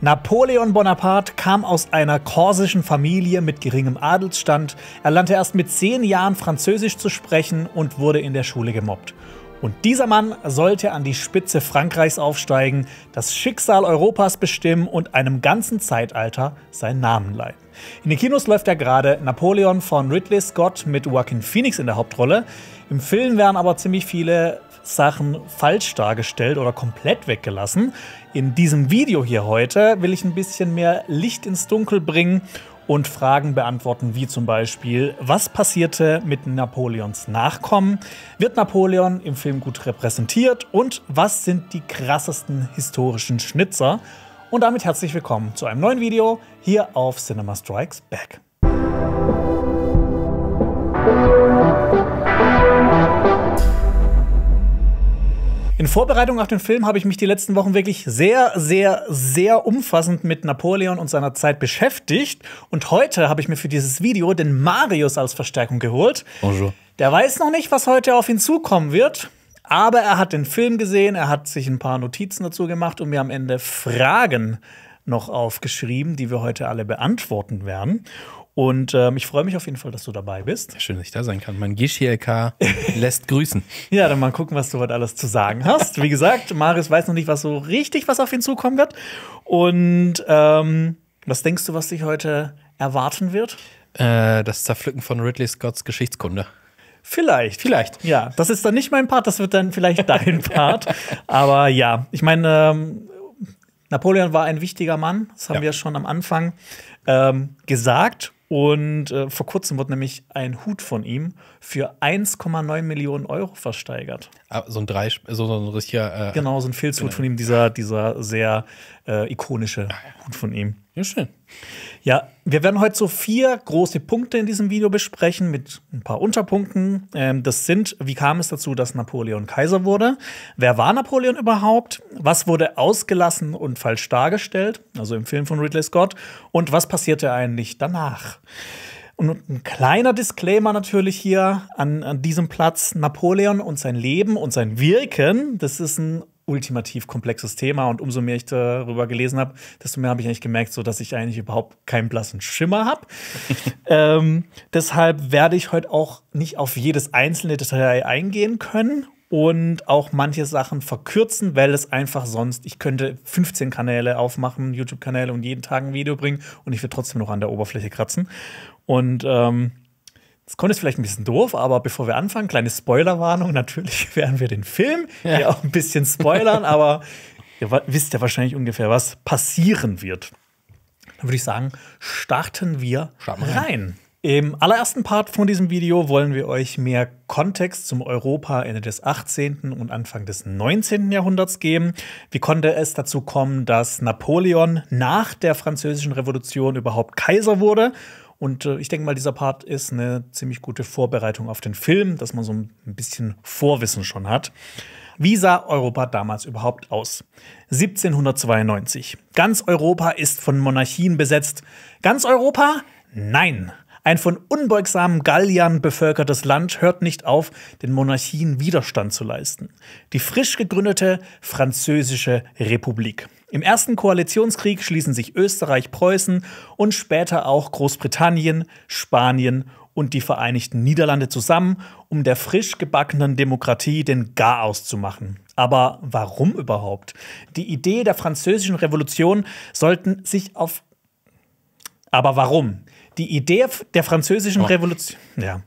Napoleon Bonaparte kam aus einer korsischen Familie mit geringem Adelsstand, Er lernte erst mit zehn Jahren Französisch zu sprechen und wurde in der Schule gemobbt. Und dieser Mann sollte an die Spitze Frankreichs aufsteigen, das Schicksal Europas bestimmen und einem ganzen Zeitalter seinen Namen leihen. In den Kinos läuft ja gerade Napoleon von Ridley Scott mit Joaquin Phoenix in der Hauptrolle. Im Film werden aber ziemlich viele Sachen falsch dargestellt oder komplett weggelassen. In diesem Video hier heute will ich ein bisschen mehr Licht ins Dunkel bringen und Fragen beantworten, wie zum Beispiel, was passierte mit Napoleons Nachkommen? Wird Napoleon im Film gut repräsentiert? Und was sind die krassesten historischen Schnitzer? Und damit herzlich willkommen zu einem neuen Video hier auf Cinema Strikes Back. In Vorbereitung auf den Film habe ich mich die letzten Wochen wirklich sehr, sehr, sehr umfassend mit Napoleon und seiner Zeit beschäftigt. Und heute habe ich mir für dieses Video den Marius als Verstärkung geholt. Bonjour. Der weiß noch nicht, was heute auf ihn zukommen wird. Aber er hat den Film gesehen, er hat sich ein paar Notizen dazu gemacht und mir am Ende Fragen noch aufgeschrieben, die wir heute alle beantworten werden. Und ähm, ich freue mich auf jeden Fall, dass du dabei bist. Ja, schön, dass ich da sein kann. Mein GCLK lässt grüßen. Ja, dann mal gucken, was du heute alles zu sagen hast. Wie gesagt, Marius weiß noch nicht, was so richtig was auf ihn zukommen wird. Und ähm, was denkst du, was dich heute erwarten wird? Äh, das Zerpflücken von Ridley Scotts Geschichtskunde. Vielleicht. Vielleicht. Ja, das ist dann nicht mein Part, das wird dann vielleicht dein Part. Aber ja, ich meine, ähm, Napoleon war ein wichtiger Mann, das haben ja. wir schon am Anfang ähm, gesagt. Und äh, vor kurzem wurde nämlich ein Hut von ihm für 1,9 Millionen Euro versteigert. Ah, so ein drei, so, so ein richtiger. Äh, genau, so ein Filzhut genau. von ihm, dieser, dieser sehr äh, ikonische ah, Hut von ihm. Ja, schön. Ja, wir werden heute so vier große Punkte in diesem Video besprechen mit ein paar Unterpunkten. Ähm, das sind, wie kam es dazu, dass Napoleon Kaiser wurde? Wer war Napoleon überhaupt? Was wurde ausgelassen und falsch dargestellt? Also im Film von Ridley Scott. Und was passierte eigentlich danach? Und ein kleiner Disclaimer natürlich hier an, an, diesem Platz. Napoleon und sein Leben und sein Wirken, das ist ein ultimativ komplexes Thema und umso mehr ich darüber gelesen habe, desto mehr habe ich eigentlich gemerkt, so dass ich eigentlich überhaupt keinen blassen Schimmer habe. ähm, deshalb werde ich heute auch nicht auf jedes einzelne Detail eingehen können und auch manche Sachen verkürzen, weil es einfach sonst, ich könnte 15 Kanäle aufmachen, YouTube-Kanäle und jeden Tag ein Video bringen und ich würde trotzdem noch an der Oberfläche kratzen. Und ähm, das kommt jetzt vielleicht ein bisschen doof, aber bevor wir anfangen, kleine Spoilerwarnung. Natürlich werden wir den Film ja. hier auch ein bisschen spoilern, aber ihr wisst ja wahrscheinlich ungefähr, was passieren wird. Dann würde ich sagen, starten wir rein. rein. Im allerersten Part von diesem Video wollen wir euch mehr Kontext zum Europa Ende des 18. und Anfang des 19. Jahrhunderts geben. Wie konnte es dazu kommen, dass Napoleon nach der Französischen Revolution überhaupt Kaiser wurde? Und äh, ich denke mal, dieser Part ist eine ziemlich gute Vorbereitung auf den Film, dass man so ein bisschen Vorwissen schon hat. Wie sah Europa damals überhaupt aus? 1792. Ganz Europa ist von Monarchien besetzt. Ganz Europa? Nein. Ein von unbeugsamen Galliern bevölkertes Land hört nicht auf, den Monarchien Widerstand zu leisten. Die frisch gegründete Französische Republik. Im ersten Koalitionskrieg schließen sich Österreich, Preußen und später auch Großbritannien, Spanien und die Vereinigten Niederlande zusammen, um der frisch gebackenen Demokratie den Garaus zu machen. Aber warum überhaupt? Die Idee der französischen Revolution sollten sich auf aber warum? die Idee der französischen oh. Revolution. Ja.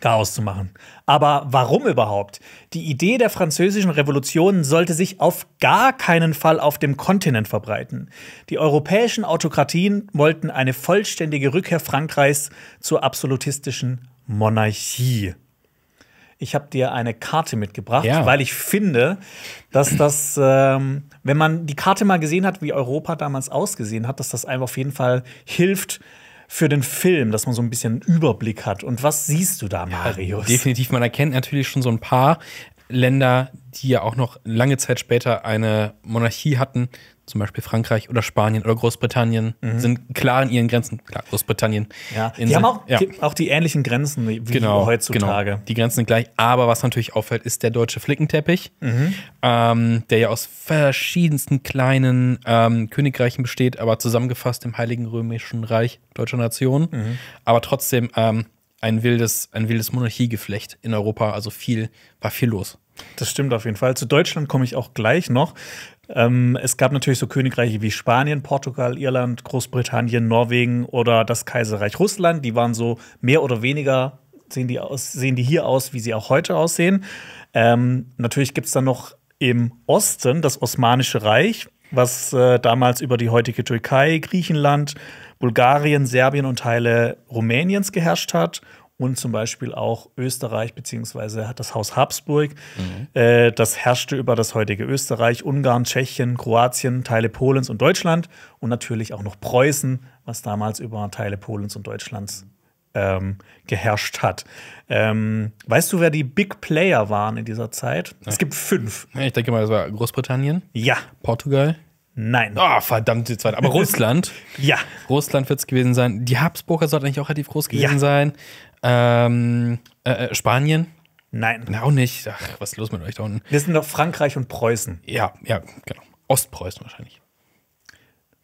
Chaos zu machen. Aber warum überhaupt? Die Idee der französischen Revolution sollte sich auf gar keinen Fall auf dem Kontinent verbreiten. Die europäischen Autokratien wollten eine vollständige Rückkehr Frankreichs zur absolutistischen Monarchie. Ich habe dir eine Karte mitgebracht, ja. weil ich finde, dass das, ähm, wenn man die Karte mal gesehen hat, wie Europa damals ausgesehen hat, dass das einfach auf jeden Fall hilft, für den Film, dass man so ein bisschen Überblick hat. Und was siehst du da, Marius? Ja, definitiv, man erkennt natürlich schon so ein paar Länder, die ja auch noch lange Zeit später eine Monarchie hatten, zum Beispiel Frankreich oder Spanien oder Großbritannien, mhm. sind klar in ihren Grenzen. Klar, Großbritannien. Ja, Insel, die haben auch, ja. die, auch, die, ähnlichen Grenzen wie genau, genau. heutzutage. Genau. Die Grenzen sind gleich. Aber was natürlich auffällt, ist der deutsche Flickenteppich, mhm. ähm, der ja aus verschiedensten kleinen ähm, Königreichen besteht, aber zusammengefasst im Heiligen Römischen Reich deutscher Nation. Mhm. Aber trotzdem ähm, ein wildes, ein wildes Monarchiegeflecht in Europa. Also viel, war viel los. Das stimmt auf jeden Fall. Zu Deutschland komme ich auch gleich noch. Ähm, es gab natürlich so Königreiche wie Spanien, Portugal, Irland, Großbritannien, Norwegen oder das Kaiserreich Russland. Die waren so mehr oder weniger, sehen die, aus, sehen die hier aus, wie sie auch heute aussehen. Ähm, natürlich gibt es dann noch im Osten das Osmanische Reich, was äh, damals über die heutige Türkei, Griechenland, Bulgarien, Serbien und Teile Rumäniens geherrscht hat und zum Beispiel auch Österreich, beziehungsweise hat das Haus Habsburg. Mhm. Äh, das herrschte über das heutige Österreich, Ungarn, Tschechien, Kroatien, Teile Polens und Deutschland und natürlich auch noch Preußen, was damals über Teile Polens und Deutschlands ähm, geherrscht hat. Ähm, weißt du, wer die Big Player waren in dieser Zeit? Ja. Es gibt fünf. Ich denke mal, das war Großbritannien. Ja. Portugal. Nein. Ah, verdammt, die Zeit. Aber Russland. ja. Russland wird es gewesen sein. Die Habsburger sollten eigentlich auch relativ groß gewesen ja. sein. Ähm, äh, äh, Spanien? Nein. auch nicht. Ach, was ist los mit euch da unten? Wir sind doch Frankreich und Preußen. Ja, ja, genau. Ostpreußen wahrscheinlich.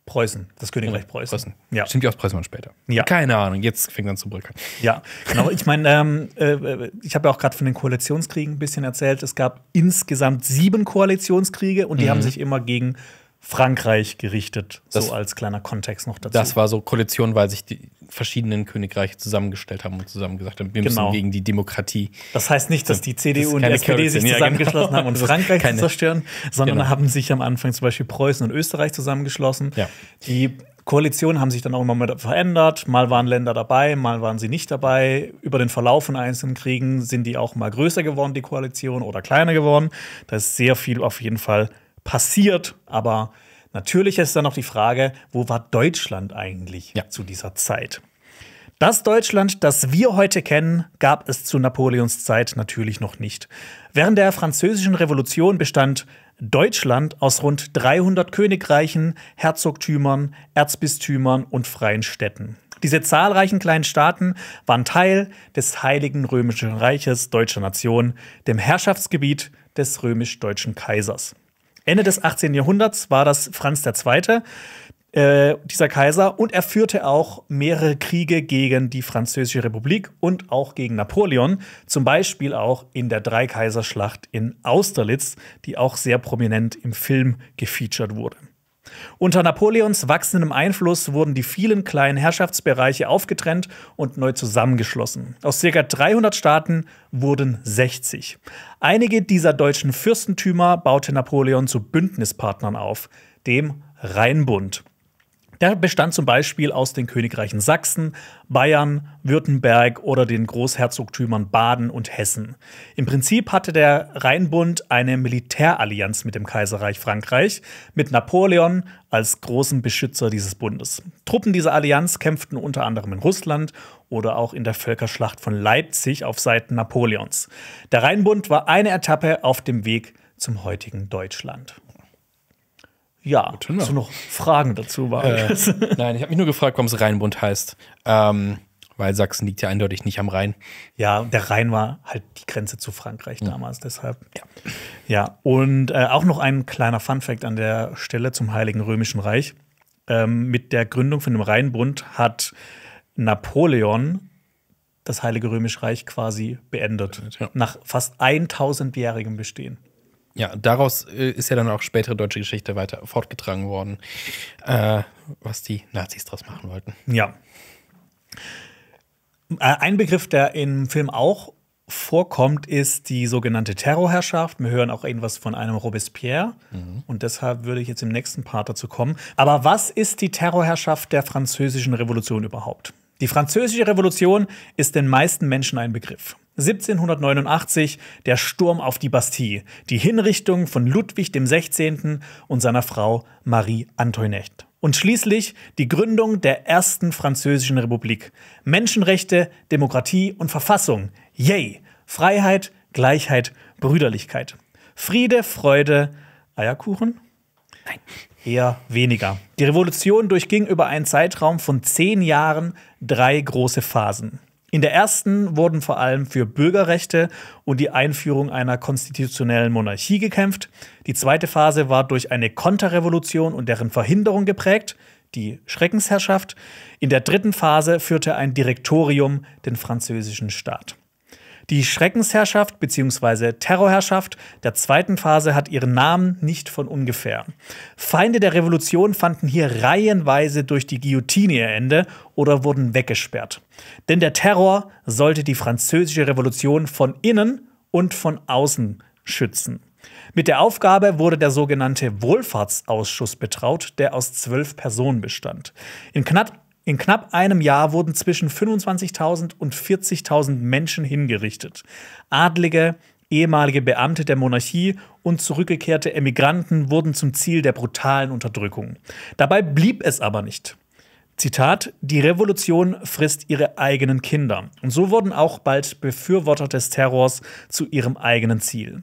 Preußen, das Königreich mhm. Preußen. Preußen. Ja. Stimmt, die Ostpreußen waren später. Ja. Keine Ahnung, jetzt fängt dann zu brücken. Ja, genau. ich meine, ähm, äh, ich habe ja auch gerade von den Koalitionskriegen ein bisschen erzählt. Es gab insgesamt sieben Koalitionskriege und die mhm. haben sich immer gegen Frankreich gerichtet, das, so als kleiner Kontext noch dazu. Das war so Koalition, weil sich die verschiedenen Königreiche zusammengestellt haben und zusammen gesagt haben, wir genau. müssen gegen die Demokratie. Das heißt nicht, dass die CDU das und die SPD Koalition. sich zusammengeschlossen ja, genau. haben und Frankreich keine, zerstören, sondern genau. haben sich am Anfang zum Beispiel Preußen und Österreich zusammengeschlossen. Ja. Die Koalitionen haben sich dann auch immer mal verändert. Mal waren Länder dabei, mal waren sie nicht dabei. Über den Verlauf von einzelnen Kriegen sind die auch mal größer geworden, die Koalition, oder kleiner geworden. Da ist sehr viel auf jeden Fall passiert. Aber natürlich ist dann noch die Frage, wo war Deutschland eigentlich ja. zu dieser Zeit? Das Deutschland, das wir heute kennen, gab es zu Napoleons Zeit natürlich noch nicht. Während der Französischen Revolution bestand Deutschland aus rund 300 Königreichen, Herzogtümern, Erzbistümern und freien Städten. Diese zahlreichen kleinen Staaten waren Teil des Heiligen Römischen Reiches Deutscher Nation, dem Herrschaftsgebiet des römisch-deutschen Kaisers. Ende des 18. Jahrhunderts war das Franz II., äh, dieser Kaiser, und er führte auch mehrere Kriege gegen die Französische Republik und auch gegen Napoleon, zum Beispiel auch in der Dreikaiserschlacht in Austerlitz, die auch sehr prominent im Film gefeatured wurde. Unter Napoleons wachsendem Einfluss wurden die vielen kleinen Herrschaftsbereiche aufgetrennt und neu zusammengeschlossen. Aus ca. 300 Staaten wurden 60. Einige dieser deutschen Fürstentümer baute Napoleon zu Bündnispartnern auf, dem Rheinbund. Der bestand zum Beispiel aus den Königreichen Sachsen, Bayern, Württemberg oder den Großherzogtümern Baden und Hessen. Im Prinzip hatte der Rheinbund eine Militärallianz mit dem Kaiserreich Frankreich, mit Napoleon als großen Beschützer dieses Bundes. Truppen dieser Allianz kämpften unter anderem in Russland oder auch in der Völkerschlacht von Leipzig auf Seiten Napoleons. Der Rheinbund war eine Etappe auf dem Weg zum heutigen Deutschland. Ja, hast du noch Fragen dazu, Markus? Äh, nein, ich habe mich nur gefragt, warum es Rheinbund heißt. Ähm, weil Sachsen liegt ja eindeutig nicht am Rhein. Ja, der Rhein war halt die Grenze zu Frankreich mhm. damals, deshalb. Ja, ja und äh, auch noch ein kleiner Funfact an der Stelle zum Heiligen Römischen Reich. Ähm, mit der Gründung von dem Rheinbund hat Napoleon das Heilige Römische Reich quasi beendet. Ja. Nach fast 1000-jährigem Bestehen. Ja, daraus äh, ist ja dann auch spätere deutsche Geschichte weiter fortgetragen worden, äh, was die Nazis daraus machen wollten. Ja. Äh, ein Begriff, der im Film auch vorkommt, ist die sogenannte Terrorherrschaft. Wir hören auch irgendwas von einem Robespierre. Mhm. Und deshalb würde ich jetzt im nächsten Part dazu kommen. Aber was ist die Terrorherrschaft der französischen Revolution überhaupt? Die französische Revolution ist den meisten Menschen ein Begriff. 1789 der Sturm auf die Bastille, die Hinrichtung von Ludwig XVI. und seiner Frau Marie Antoinette. Und schließlich die Gründung der ersten französischen Republik. Menschenrechte, Demokratie und Verfassung. Yay! Freiheit, Gleichheit, Brüderlichkeit. Friede, Freude, Eierkuchen? Nein. Eher weniger. Die Revolution durchging über einen Zeitraum von zehn Jahren drei große Phasen. In der ersten wurden vor allem für Bürgerrechte und die Einführung einer konstitutionellen Monarchie gekämpft. Die zweite Phase war durch eine Konterrevolution und deren Verhinderung geprägt, die Schreckensherrschaft. In der dritten Phase führte ein Direktorium den französischen Staat. Die Schreckensherrschaft bzw. Terrorherrschaft der zweiten Phase hat ihren Namen nicht von ungefähr. Feinde der Revolution fanden hier reihenweise durch die Guillotine ihr Ende oder wurden weggesperrt. Denn der Terror sollte die französische Revolution von innen und von außen schützen. Mit der Aufgabe wurde der sogenannte Wohlfahrtsausschuss betraut, der aus zwölf Personen bestand. In knapp in knapp einem Jahr wurden zwischen 25.000 und 40.000 Menschen hingerichtet. Adlige, ehemalige Beamte der Monarchie und zurückgekehrte Emigranten wurden zum Ziel der brutalen Unterdrückung. Dabei blieb es aber nicht. Zitat, die Revolution frisst ihre eigenen Kinder. Und so wurden auch bald Befürworter des Terrors zu ihrem eigenen Ziel.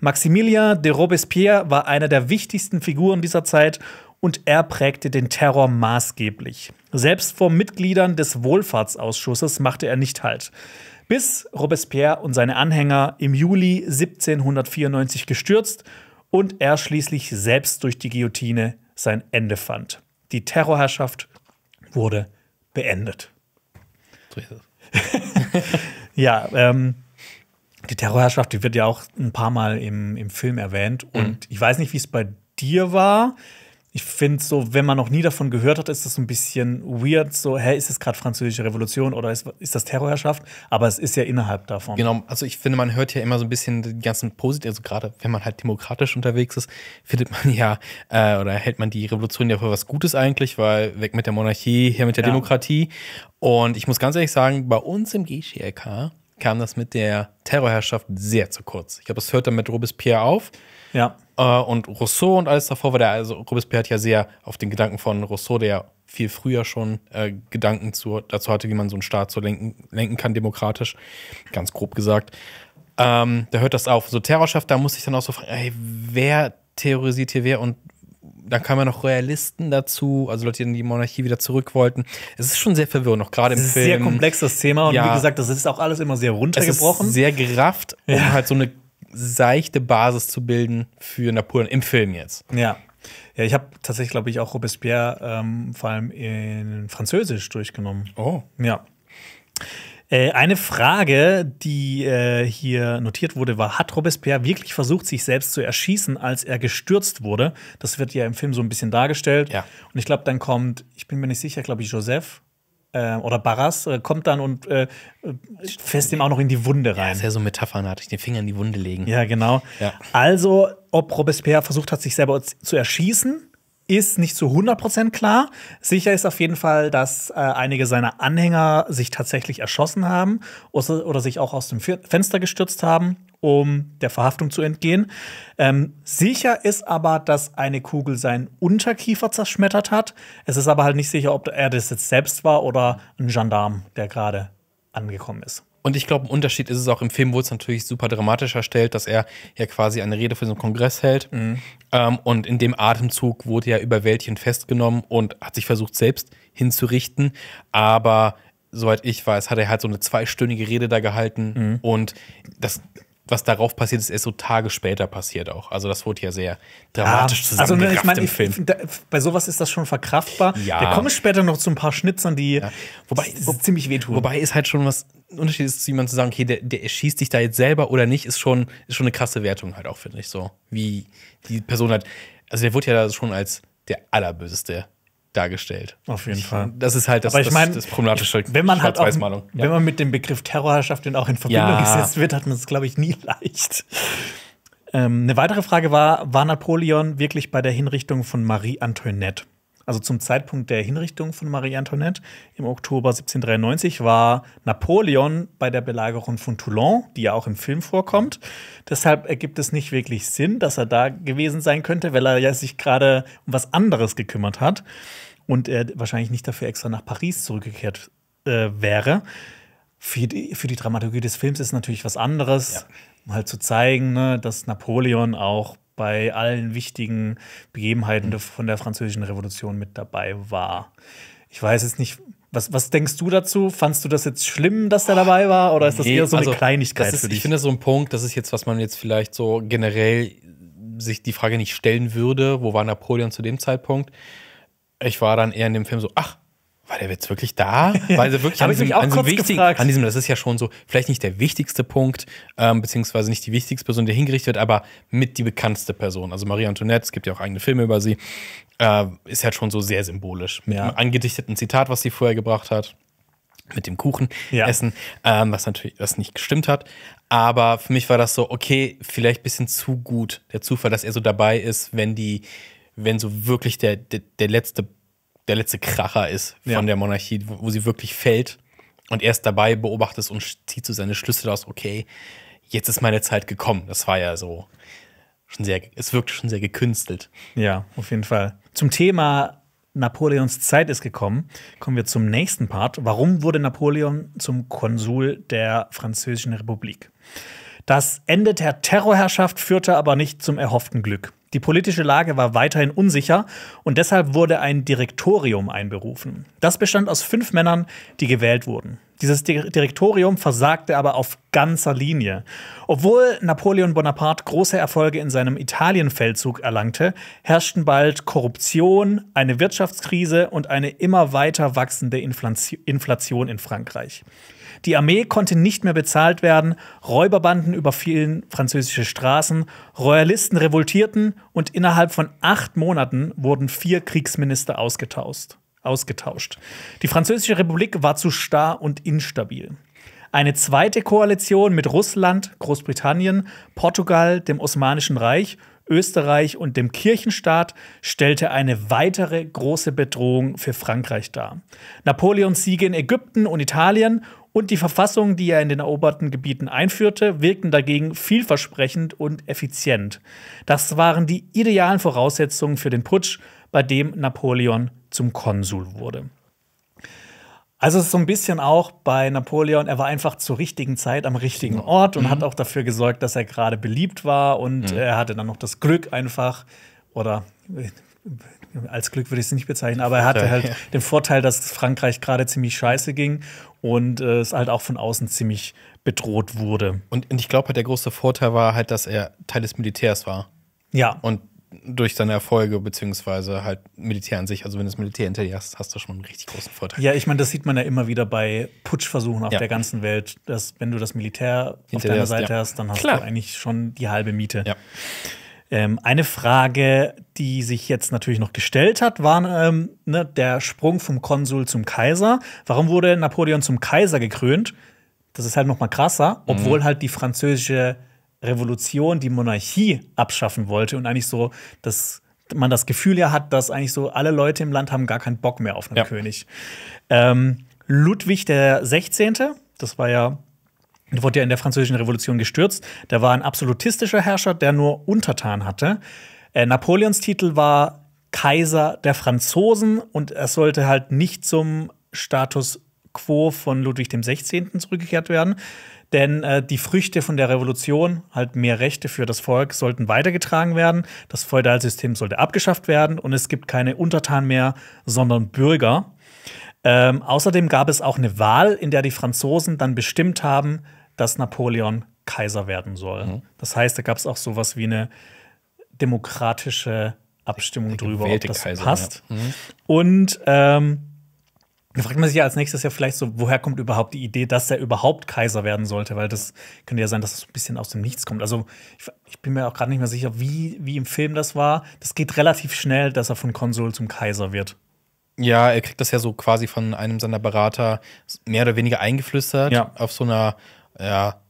Maximilien de Robespierre war einer der wichtigsten Figuren dieser Zeit und er prägte den Terror maßgeblich. Selbst vor Mitgliedern des Wohlfahrtsausschusses machte er nicht Halt. Bis Robespierre und seine Anhänger im Juli 1794 gestürzt und er schließlich selbst durch die Guillotine sein Ende fand. Die Terrorherrschaft wurde beendet. ja, ähm, die Terrorherrschaft, die wird ja auch ein paar Mal im, im Film erwähnt. Und mhm. ich weiß nicht, wie es bei dir war ich finde so, wenn man noch nie davon gehört hat, ist das ein bisschen weird. So, hä, ist es gerade französische Revolution oder ist, ist das Terrorherrschaft? Aber es ist ja innerhalb davon. Genau, also ich finde, man hört ja immer so ein bisschen die ganzen positiven, also gerade wenn man halt demokratisch unterwegs ist, findet man ja äh, oder hält man die Revolution ja für was Gutes eigentlich, weil weg mit der Monarchie, her mit der ja. Demokratie. Und ich muss ganz ehrlich sagen, bei uns im GCLK kam das mit der Terrorherrschaft sehr zu kurz. Ich glaube, es hört dann mit Robespierre auf. Ja. Äh, und Rousseau und alles davor weil der, also Robespierre hat ja sehr auf den Gedanken von Rousseau, der viel früher schon äh, Gedanken zu, dazu hatte, wie man so einen Staat so lenken, lenken kann, demokratisch, ganz grob gesagt. Ähm, da hört das auf. So Terrorschaft, da muss ich dann auch so fragen, ey, wer terrorisiert hier wer und dann kamen ja noch Royalisten dazu, also Leute, die in die Monarchie wieder zurück wollten. Es ist schon sehr verwirrend, auch gerade im Film. Es ist Film. sehr komplexes Thema und ja, wie gesagt, das ist auch alles immer sehr runtergebrochen. sehr gerafft, um ja. halt so eine seichte Basis zu bilden für Napoleon im Film jetzt. Ja. Ja, ich habe tatsächlich, glaube ich, auch Robespierre ähm, vor allem in Französisch durchgenommen. Oh. Ja. Äh, eine Frage, die äh, hier notiert wurde, war: Hat Robespierre wirklich versucht, sich selbst zu erschießen, als er gestürzt wurde? Das wird ja im Film so ein bisschen dargestellt. Ja. Und ich glaube, dann kommt, ich bin mir nicht sicher, glaube ich, Joseph äh, oder Barras äh, kommt dann und äh, fässt ihm auch noch in die Wunde rein. Ja, ist ja so metaphernartig, den Finger in die Wunde legen. Ja, genau. Ja. Also, ob Robespierre versucht hat, sich selber zu erschießen ist nicht zu 100% klar. Sicher ist auf jeden Fall, dass äh, einige seiner Anhänger sich tatsächlich erschossen haben oder, oder sich auch aus dem Fenster gestürzt haben, um der Verhaftung zu entgehen. Ähm, sicher ist aber, dass eine Kugel seinen Unterkiefer zerschmettert hat. Es ist aber halt nicht sicher, ob er das jetzt selbst war oder ein Gendarm, der gerade angekommen ist. Und ich glaube, ein Unterschied ist es auch im Film, wo es natürlich super dramatisch erstellt, dass er ja quasi eine Rede für so einen Kongress hält. Mhm. Ähm, und in dem Atemzug wurde er über Wäldchen festgenommen und hat sich versucht, selbst hinzurichten. Aber soweit ich weiß, hat er halt so eine zweistündige Rede da gehalten. Mhm. Und das was darauf passiert ist, erst so Tage später passiert auch. Also das wurde ja sehr dramatisch ja, zusammengerafft also, ne, ich mein, im Film. da, bei sowas ist das schon verkraftbar. Ja. Da komme ich später noch zu ein paar Schnitzern, die ja. wobei, wo, ziemlich wehtun. Wobei ist halt schon was Unterschied ist, zu jemandem zu sagen, okay, der, der schießt dich da jetzt selber oder nicht, ist schon, ist schon eine krasse Wertung halt auch, finde ich so. Wie die Person halt, also der wurde ja da schon als der allerböseste dargestellt. Auf jeden Fall. Das ist halt das, Aber ich mein, das, das problematische wenn man halt auch, ja. Wenn man mit dem Begriff Terrorherrschaft den auch in Verbindung ja. gesetzt wird, hat man es, glaube ich, nie leicht. Ähm, eine weitere Frage war: War Napoleon wirklich bei der Hinrichtung von Marie Antoinette also zum Zeitpunkt der Hinrichtung von Marie Antoinette im Oktober 1793, war Napoleon bei der Belagerung von Toulon, die ja auch im Film vorkommt. Deshalb ergibt es nicht wirklich Sinn, dass er da gewesen sein könnte, weil er ja sich gerade um was anderes gekümmert hat und er wahrscheinlich nicht dafür extra nach Paris zurückgekehrt äh, wäre. Für die, für die Dramaturgie des Films ist natürlich was anderes, ja. um halt zu zeigen, ne, dass Napoleon auch bei allen wichtigen Begebenheiten von der Französischen Revolution mit dabei war. Ich weiß jetzt nicht, was, was denkst du dazu? Fandst du das jetzt schlimm, dass er dabei war? Oder ist das nee, eher so eine also, Kleinigkeit ist, für dich? Ich finde das so ein Punkt, das ist jetzt, was man jetzt vielleicht so generell sich die Frage nicht stellen würde, wo war Napoleon zu dem Zeitpunkt? Ich war dann eher in dem Film so, ach, war der jetzt wirklich da? War also wirklich an, diesem, an, diesem wichtigen, an diesem, das ist ja schon so, vielleicht nicht der wichtigste Punkt, ähm, beziehungsweise nicht die wichtigste Person, die hingerichtet wird, aber mit die bekannteste Person. Also Marie Antoinette, es gibt ja auch eigene Filme über sie, äh, ist halt schon so sehr symbolisch. Mit ja. einem angedichteten Zitat, was sie vorher gebracht hat, mit dem Kuchen ja. essen, ähm, was natürlich was nicht gestimmt hat. Aber für mich war das so, okay, vielleicht ein bisschen zu gut, der Zufall, dass er so dabei ist, wenn die, wenn so wirklich der, der, der letzte der letzte Kracher ist von ja. der Monarchie, wo, sie wirklich fällt und er ist dabei beobachtest und zieht so seine Schlüsse daraus, okay, jetzt ist meine Zeit gekommen. Das war ja so schon sehr, es wirkte schon sehr gekünstelt. Ja, auf jeden Fall. Zum Thema Napoleons Zeit ist gekommen, kommen wir zum nächsten Part. Warum wurde Napoleon zum Konsul der Französischen Republik? Das Ende der Terrorherrschaft führte aber nicht zum erhofften Glück. Die politische Lage war weiterhin unsicher und deshalb wurde ein Direktorium einberufen. Das bestand aus fünf Männern, die gewählt wurden. Dieses Direktorium versagte aber auf ganzer Linie. Obwohl Napoleon Bonaparte große Erfolge in seinem Italienfeldzug erlangte, herrschten bald Korruption, eine Wirtschaftskrise und eine immer weiter wachsende Inflation in Frankreich. Die Armee konnte nicht mehr bezahlt werden, Räuberbanden überfielen französische Straßen, Royalisten revoltierten und innerhalb von acht Monaten wurden vier Kriegsminister ausgetauscht ausgetauscht. Die Französische Republik war zu starr und instabil. Eine zweite Koalition mit Russland, Großbritannien, Portugal, dem Osmanischen Reich, Österreich und dem Kirchenstaat stellte eine weitere große Bedrohung für Frankreich dar. Napoleons Siege in Ägypten und Italien und die Verfassung, die er in den eroberten Gebieten einführte, wirkten dagegen vielversprechend und effizient. Das waren die idealen Voraussetzungen für den Putsch, bei dem Napoleon zum Konsul wurde. Also es ist so ein bisschen auch bei Napoleon, er war einfach zur richtigen Zeit am richtigen genau. Ort und mhm. hat auch dafür gesorgt, dass er gerade beliebt war und mhm. er hatte dann noch das Glück einfach oder äh, als Glück würde ich es nicht bezeichnen, aber er hatte halt den Vorteil, dass Frankreich gerade ziemlich scheiße ging und äh, es halt auch von außen ziemlich bedroht wurde. Und, und ich glaube halt der große Vorteil war halt, dass er Teil des Militärs war. Ja. Und durch seine Erfolge, beziehungsweise halt Militär an sich. Also, wenn du das Militär hinter dir hast, hast du schon einen richtig großen Vorteil. Ja, ich meine, das sieht man ja immer wieder bei Putschversuchen auf ja. der ganzen Welt, dass wenn du das Militär hinter auf deiner hast, Seite ja. hast, dann hast Klar. du eigentlich schon die halbe Miete. Ja. Ähm, eine Frage, die sich jetzt natürlich noch gestellt hat, war ähm, ne, der Sprung vom Konsul zum Kaiser. Warum wurde Napoleon zum Kaiser gekrönt? Das ist halt noch mal krasser, mhm. obwohl mhm. halt die französische Revolution die Monarchie abschaffen wollte und eigentlich so dass man das Gefühl ja hat, dass eigentlich so alle Leute im Land haben gar keinen Bock mehr auf einen ja. König. Ähm, Ludwig der 16., das war ja wurde ja in der Französischen Revolution gestürzt. Der war ein absolutistischer Herrscher, der nur Untertan hatte. Äh, Napoleons Titel war Kaiser der Franzosen und er sollte halt nicht zum Status quo von Ludwig dem 16. zurückgekehrt werden. Denn äh, die Früchte von der Revolution, halt mehr Rechte für das Volk, sollten weitergetragen werden. Das Feudalsystem sollte abgeschafft werden und es gibt keine Untertanen mehr, sondern Bürger. Ähm, außerdem gab es auch eine Wahl, in der die Franzosen dann bestimmt haben, dass Napoleon Kaiser werden soll. Mhm. Das heißt, da gab es auch sowas wie eine demokratische Abstimmung der, der drüber, ob das Kaiser, passt. Ja. Mhm. Und ähm, da fragt man sich ja als nächstes ja vielleicht so, woher kommt überhaupt die Idee, dass er überhaupt Kaiser werden sollte? Weil das könnte ja sein, dass es das ein bisschen aus dem Nichts kommt. Also ich, ich bin mir auch gerade nicht mehr sicher, wie, wie im Film das war. Das geht relativ schnell, dass er von Konsul zum Kaiser wird. Ja, er kriegt das ja so quasi von einem seiner Berater mehr oder weniger eingeflüstert ja. auf so einer, ja,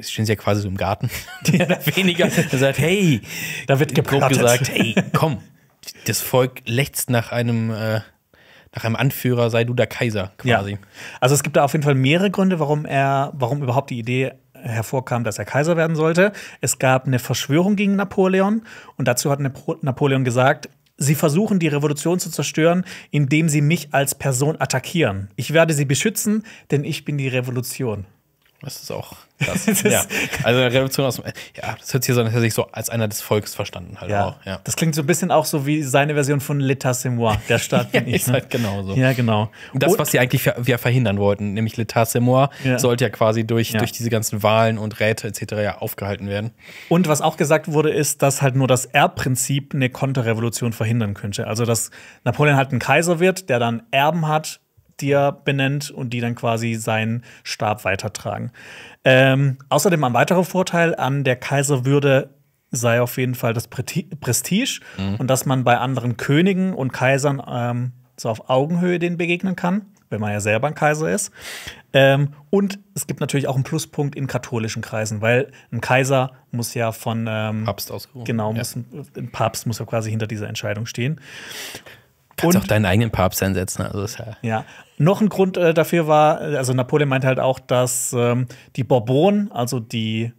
stehen sie ja quasi so im Garten. mehr oder weniger. Er sagt, hey, da wird grob gesagt, hey, komm, das Volk lächzt nach einem äh, nach einem Anführer sei du der Kaiser quasi. Ja. Also es gibt da auf jeden Fall mehrere Gründe, warum er, warum überhaupt die Idee hervorkam, dass er Kaiser werden sollte. Es gab eine Verschwörung gegen Napoleon und dazu hat Napoleon gesagt, Sie versuchen, die Revolution zu zerstören, indem sie mich als Person attackieren. Ich werde sie beschützen, denn ich bin die Revolution. Das ist auch krass. ja. Also eine Revolution aus dem, ja, das hört sich so an, dass er sich so als einer des Volkes verstanden hat. ja. Ja. Das klingt so ein bisschen auch so wie seine Version von L'État c'est der Staat ja, bin ich. Ne? Halt genau so. Ja, genau. Und das, was sie eigentlich ver ja verhindern wollten, nämlich L'État c'est ja. sollte ja quasi durch, durch diese ganzen Wahlen und Räte etc. ja aufgehalten werden. Und was auch gesagt wurde, ist, dass halt nur das Erbprinzip eine Konterrevolution verhindern könnte. Also, dass Napoleon halt ein Kaiser wird, der dann Erben hat, die er benennt und die dann quasi seinen Stab weitertragen. Ähm, außerdem ein weiterer Vorteil an der Kaiserwürde sei auf jeden Fall das Prestige mhm. und dass man bei anderen Königen und Kaisern ähm, so auf Augenhöhe denen begegnen kann, wenn man ja selber ein Kaiser ist. Ähm, und es gibt natürlich auch einen Pluspunkt in katholischen Kreisen, weil ein Kaiser muss ja von ähm, Papst ausgerufen. Genau, muss, ja. ein Papst muss ja quasi hinter dieser Entscheidung stehen kannst und, auch deinen eigenen Papst einsetzen. Also ist ja, ja. Noch ein Grund äh, dafür war, also Napoleon meinte halt auch, dass ähm, die Bourbon, also die,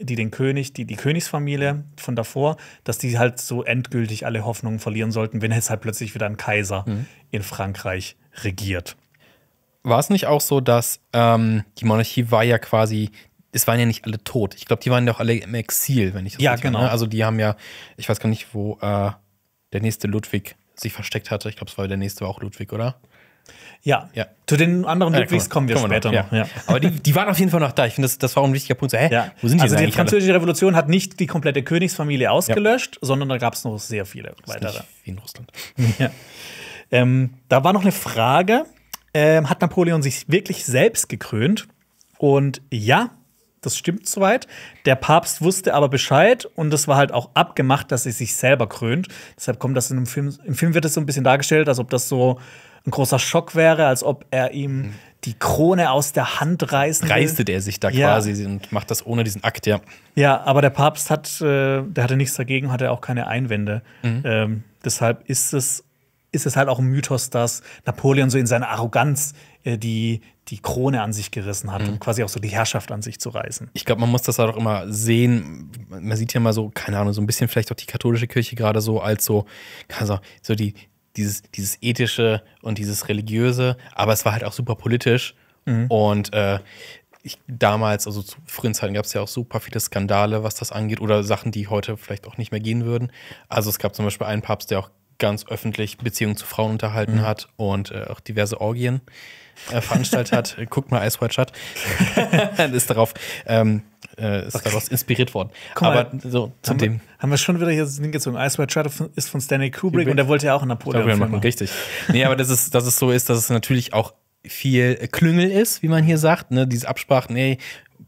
die den König, die, die Königsfamilie von davor, dass die halt so endgültig alle Hoffnungen verlieren sollten, wenn jetzt halt plötzlich wieder ein Kaiser mhm. in Frankreich regiert. War es nicht auch so, dass ähm, die Monarchie war ja quasi es waren ja nicht alle tot. Ich glaube, die waren doch alle im Exil, wenn ich das ja, richtig genau. Meine. Also die haben ja, ich weiß gar nicht, wo äh, der nächste Ludwig sich versteckt hatte. Ich glaube, es war der nächste war auch Ludwig, oder? Ja. ja. Zu den anderen Ludwigs kommen wir, kommen wir später noch. noch. Ja. Aber die, die, waren auf jeden Fall noch da. Ich finde, das, das war ein wichtiger Punkt. So, hä, ja. wo sind die Also, die Französische alle? Revolution hat nicht die komplette Königsfamilie ausgelöscht, sondern da gab es noch sehr viele weitere. wie in Russland. ähm, da war noch eine Frage: ähm, Hat Napoleon sich wirklich selbst gekrönt? Und ja, das stimmt soweit. Der Papst wusste aber Bescheid und es war halt auch abgemacht, dass er sich selber krönt. Deshalb kommt das in dem Film, im Film wird das so ein bisschen dargestellt, als ob das so ein großer Schock wäre, als ob er ihm mhm. die Krone aus der Hand reißt. will. Reistet er sich da ja. quasi und macht das ohne diesen Akt, ja. Ja, aber der Papst hat, äh, der hatte nichts dagegen, hatte auch keine Einwände. Mhm. Ähm, deshalb ist es ist es halt auch ein Mythos, dass Napoleon so in seiner Arroganz äh, die, die Krone an sich gerissen hat, mhm. um quasi auch so die Herrschaft an sich zu reißen. Ich glaube, man muss das halt auch immer sehen. Man sieht ja mal so, keine Ahnung, so ein bisschen vielleicht auch die katholische Kirche gerade so als so, also so die, dieses, dieses ethische und dieses religiöse, aber es war halt auch super politisch. Mhm. Und äh, ich, damals, also zu frühen Zeiten, gab es ja auch super viele Skandale, was das angeht, oder Sachen, die heute vielleicht auch nicht mehr gehen würden. Also es gab zum Beispiel einen Papst, der auch ganz öffentlich Beziehungen zu Frauen unterhalten mhm. hat und äh, auch diverse Orgien äh, veranstaltet hat. Guckt mal, Ice White Shot. ist darauf. Ähm, äh, ist okay. daraus inspiriert worden. Mal, Aber so zu haben dem. Wir, haben wir schon wieder hier hingezogen. Ice White Shot ist von Stanley Kubrick, Kubrick. und der wollte ja auch einen Napoleon machen. Richtig. Nee, aber das ist, dass es so ist, dass es natürlich auch viel äh, Klüngel ist, wie man hier sagt. Ne? Diese Absprachen, nee,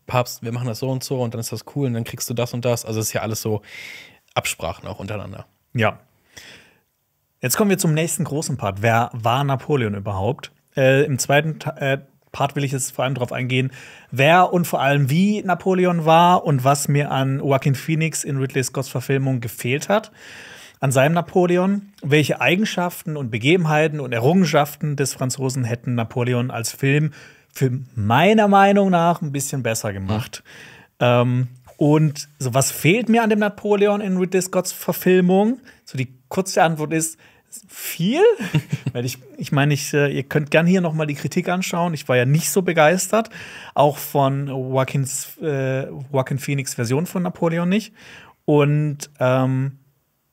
Papst, wir machen das so und so und dann ist das cool und dann kriegst du das und das. Also es ist ja alles so Absprachen auch untereinander. Ja, Jetzt kommen wir zum nächsten großen Part. Wer war Napoleon überhaupt? Äh, Im zweiten äh, Part will ich jetzt vor allem darauf eingehen, wer und vor allem wie Napoleon war und was mir an Joaquin Phoenix in Ridley Scotts Verfilmung gefehlt hat, an seinem Napoleon, welche Eigenschaften und Begebenheiten und Errungenschaften des Franzosen hätten Napoleon als Film für meiner Meinung nach ein bisschen besser gemacht. Ähm, und so was fehlt mir an dem Napoleon in Ridley Scotts Verfilmung? So die kurze Antwort ist, viel, weil ich, ich meine, ich, äh, ihr könnt gern hier nochmal die Kritik anschauen. Ich war ja nicht so begeistert, auch von Joaquins, äh, Joaquin Phoenix Version von Napoleon nicht. Und ähm,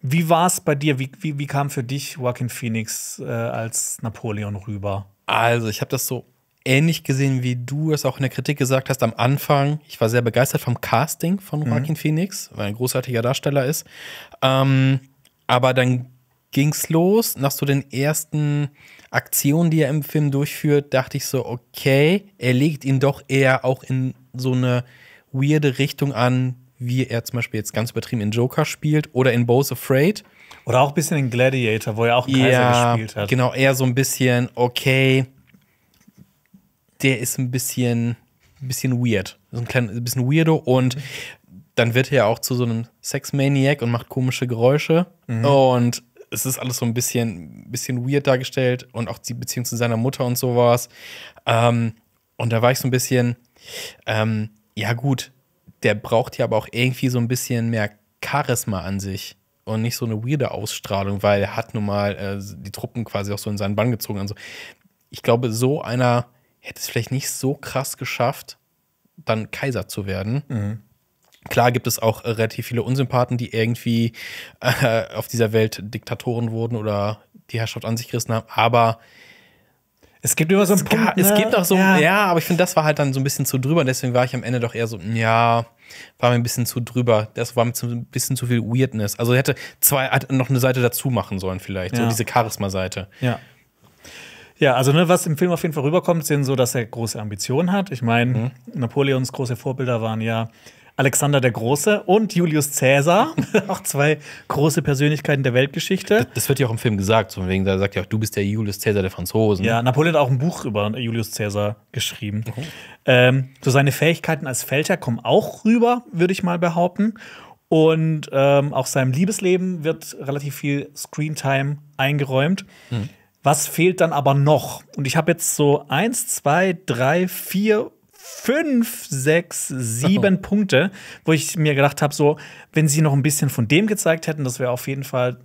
wie war es bei dir? Wie, wie, wie, kam für dich Joaquin Phoenix äh, als Napoleon rüber? Also, ich habe das so ähnlich gesehen, wie du es auch in der Kritik gesagt hast am Anfang. Ich war sehr begeistert vom Casting von mhm. Joaquin mhm. Phoenix, weil er ein großartiger Darsteller ist. Ähm, aber dann ging's los. Nach so den ersten Aktionen, die er im Film durchführt, dachte ich so, okay, er legt ihn doch eher auch in so eine weirde Richtung an, wie er zum Beispiel jetzt ganz übertrieben in Joker spielt oder in Both Afraid. Oder auch ein bisschen in Gladiator, wo er auch Kaiser ja, gespielt hat. Genau, eher so ein bisschen, okay, der ist ein bisschen, ein bisschen weird. So ein, klein, ein bisschen weirdo und dann wird er auch zu so einem Sexmaniac und macht komische Geräusche. Mhm. Und es ist alles so ein bisschen, bisschen weird dargestellt und auch die Beziehung zu seiner Mutter und sowas. Ähm, und da war ich so ein bisschen, ähm, ja gut, der braucht ja aber auch irgendwie so ein bisschen mehr Charisma an sich und nicht so eine weirde Ausstrahlung, weil er hat nun mal äh, die Truppen quasi auch so in seinen Bann gezogen. Also ich glaube, so einer hätte es vielleicht nicht so krass geschafft, dann Kaiser zu werden. Mhm. Klar gibt es auch äh, relativ viele Unsympathen, die irgendwie äh, auf dieser Welt Diktatoren wurden oder die Herrschaft an sich gerissen haben, aber es gibt immer so einen es Punkt. ne? Es gibt auch so, ja, ja aber ich finde, das war halt dann so ein bisschen zu drüber. Deswegen war ich am Ende doch eher so, ja, war mir ein bisschen zu drüber. Das war mir ein bisschen zu viel Weirdness. Also hätte zwei hat noch eine Seite dazu machen sollen, vielleicht. Ja. So diese Charisma-Seite. Ja. Ja, also ne, was im Film auf jeden Fall rüberkommt, sind so, dass er große Ambitionen hat. Ich meine, mhm. Napoleons große Vorbilder waren ja Alexander der Große und Julius Cäsar, auch zwei große Persönlichkeiten der Weltgeschichte. Das, das, wird ja auch im Film gesagt, so wegen, da sagt ja auch, du bist der Julius Cäsar der Franzosen. Ja, Napoleon hat auch ein Buch über Julius Cäsar geschrieben. Mhm. Ähm, so seine Fähigkeiten als Fälscher kommen auch rüber, würde ich mal behaupten. Und ähm, auch seinem Liebesleben wird relativ viel Screentime eingeräumt. Mhm. Was fehlt dann aber noch? Und ich habe jetzt so eins, zwei, drei, vier fünf, sechs, sieben oh. Punkte, wo ich mir gedacht habe, so, wenn sie noch ein bisschen von dem gezeigt hätten, das wäre auf jeden Fall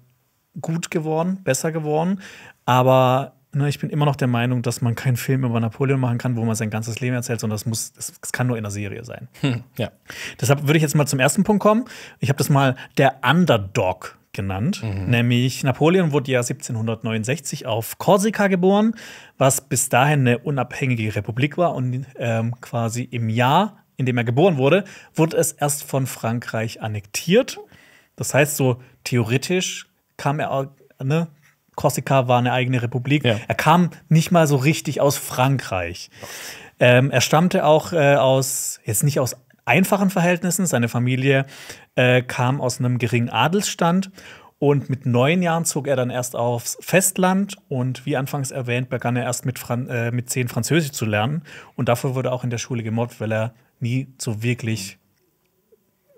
gut geworden, besser geworden. Aber ne, ich bin immer noch der Meinung, dass man keinen Film über Napoleon machen kann, wo man sein ganzes Leben erzählt, sondern das muss, das, das kann nur in der Serie sein. Hm, ja. Deshalb würde ich jetzt mal zum ersten Punkt kommen. Ich habe das mal der Underdog genannt. Mhm. Nämlich Napoleon wurde ja 1769 auf Korsika geboren, was bis dahin eine unabhängige Republik war. Und ähm, quasi im Jahr, in dem er geboren wurde, wurde es erst von Frankreich annektiert. Das heißt, so theoretisch kam er, ne, Korsika war eine eigene Republik. Ja. Er kam nicht mal so richtig aus Frankreich. Ähm, er stammte auch äh, aus, jetzt nicht aus einfachen Verhältnissen. Seine Familie äh, kam aus einem geringen Adelsstand und mit neun Jahren zog er dann erst aufs Festland und wie anfangs erwähnt, begann er erst mit, Fran äh, mit zehn Französisch zu lernen. Und dafür wurde er auch in der Schule gemobbt, weil er nie so wirklich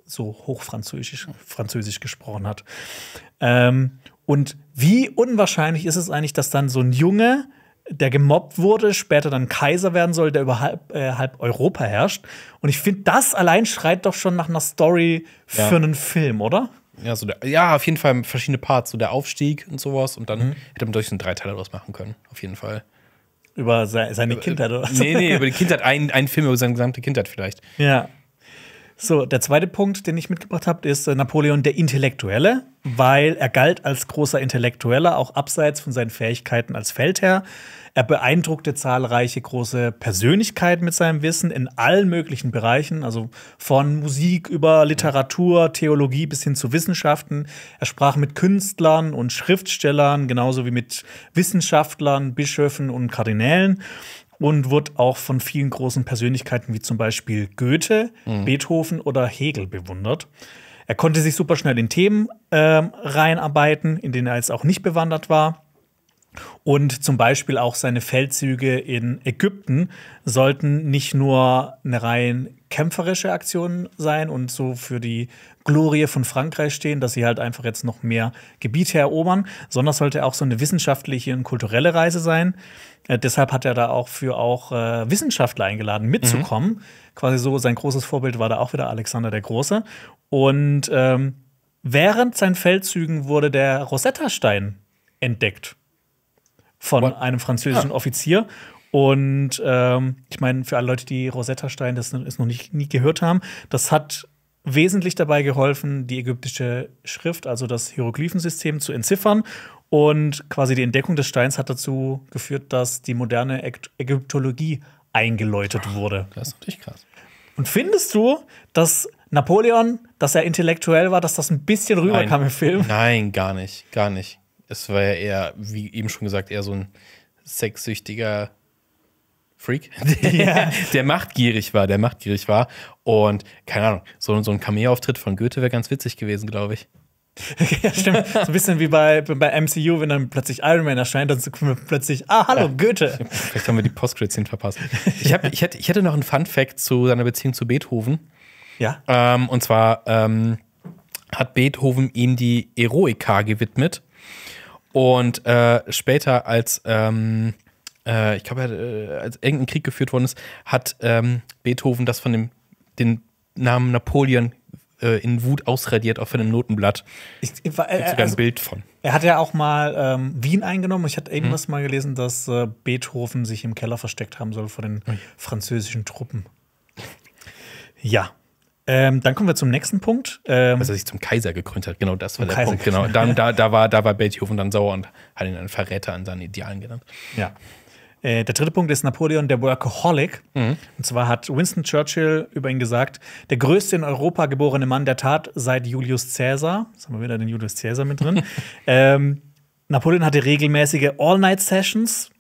so hochfranzösisch Französisch gesprochen hat. Ähm, und wie unwahrscheinlich ist es eigentlich, dass dann so ein Junge der gemobbt wurde, später dann Kaiser werden soll, der über halb, äh, halb Europa herrscht. Und ich finde, das allein schreit doch schon nach einer Story ja. für einen Film, oder? Ja, so der, ja, auf jeden Fall verschiedene Parts, so der Aufstieg und sowas. Und dann mhm. hätte man durch einen Dreiteiler was machen können, auf jeden Fall. Über se seine über, Kindheit oder was? Nee, nee, über die Kindheit, ein, ein Film über seine gesamte Kindheit vielleicht. Ja. So, der zweite Punkt, den ich mitgebracht habe, ist äh, Napoleon der Intellektuelle, weil er galt als großer Intellektueller, auch abseits von seinen Fähigkeiten als Feldherr. Er beeindruckte zahlreiche große Persönlichkeiten mit seinem Wissen in allen möglichen Bereichen, also von Musik über Literatur, Theologie bis hin zu Wissenschaften. Er sprach mit Künstlern und Schriftstellern, genauso wie mit Wissenschaftlern, Bischöfen und Kardinälen und wurde auch von vielen großen Persönlichkeiten wie zum Beispiel Goethe, mhm. Beethoven oder Hegel bewundert. Er konnte sich super schnell in Themen äh, reinarbeiten, in denen er jetzt auch nicht bewandert war. Und zum Beispiel auch seine Feldzüge in Ägypten sollten nicht nur eine rein kämpferische Aktion sein und so für die Glorie von Frankreich stehen, dass sie halt einfach jetzt noch mehr Gebiete erobern, sondern sollte auch so eine wissenschaftliche und kulturelle Reise sein. Äh, deshalb hat er da auch für auch äh, Wissenschaftler eingeladen, mhm. mitzukommen. Mhm. Quasi so, sein großes Vorbild war da auch wieder Alexander der Große. Und ähm, während seinen Feldzügen wurde der Rosetta-Stein entdeckt von What? einem französischen ah. Offizier. Und ähm, ich meine, für alle Leute, die Rosetta-Stein das ist noch nicht, nie gehört haben, das hat wesentlich dabei geholfen, die ägyptische Schrift, also das Hieroglyphensystem, zu entziffern. Und quasi die Entdeckung des Steins hat dazu geführt, dass die moderne Ägyptologie eingeläutet wurde. Das ist natürlich krass. Und findest du, dass Napoleon, dass er intellektuell war, dass das ein bisschen rüberkam im Film? Nein, gar nicht, gar nicht es war ja eher, wie eben schon gesagt, eher so ein sexsüchtiger Freak, der, ja. der machtgierig war, der machtgierig war. Und keine Ahnung, so, so ein Cameo-Auftritt von Goethe wäre ganz witzig gewesen, glaube ich. ja, stimmt. So ein bisschen wie bei, bei MCU, wenn dann plötzlich Iron Man erscheint, dann kommen wir plötzlich, ah, hallo, ja. Goethe. Vielleicht haben wir die Postcredits hin verpasst. Ich, hab, ich, hätte, ich hätte noch einen Fun-Fact zu seiner Beziehung zu Beethoven. Ja. Ähm, und zwar ähm, hat Beethoven ihm die Eroika gewidmet. Und äh, später, als ähm, äh, ich glaube, äh, als irgendein Krieg geführt worden ist, hat ähm, Beethoven das von dem den Namen Napoleon äh, in Wut ausradiert auf einem Notenblatt. Ich, ich, war, äh, sogar ein also, Bild von. Er hat ja auch mal ähm, Wien eingenommen. Ich hatte irgendwas mhm. mal gelesen, dass äh, Beethoven sich im Keller versteckt haben soll vor den französischen Truppen. Ja, ähm, dann kommen wir zum nächsten Punkt. Ähm, Als er sich zum Kaiser gekrönt hat, genau das war der Kaiser Punkt. Genau. Dann, da, da, war, da war Beethoven dann sauer und hat ihn einen Verräter an seinen Idealen genannt. Ja. Äh, der dritte Punkt ist Napoleon der Workaholic. Mhm. Und zwar hat Winston Churchill über ihn gesagt, der größte in Europa geborene Mann der Tat seit Julius Caesar. Jetzt haben wir wieder den Julius Caesar mit drin. ähm, Napoleon hatte regelmäßige All-Night-Sessions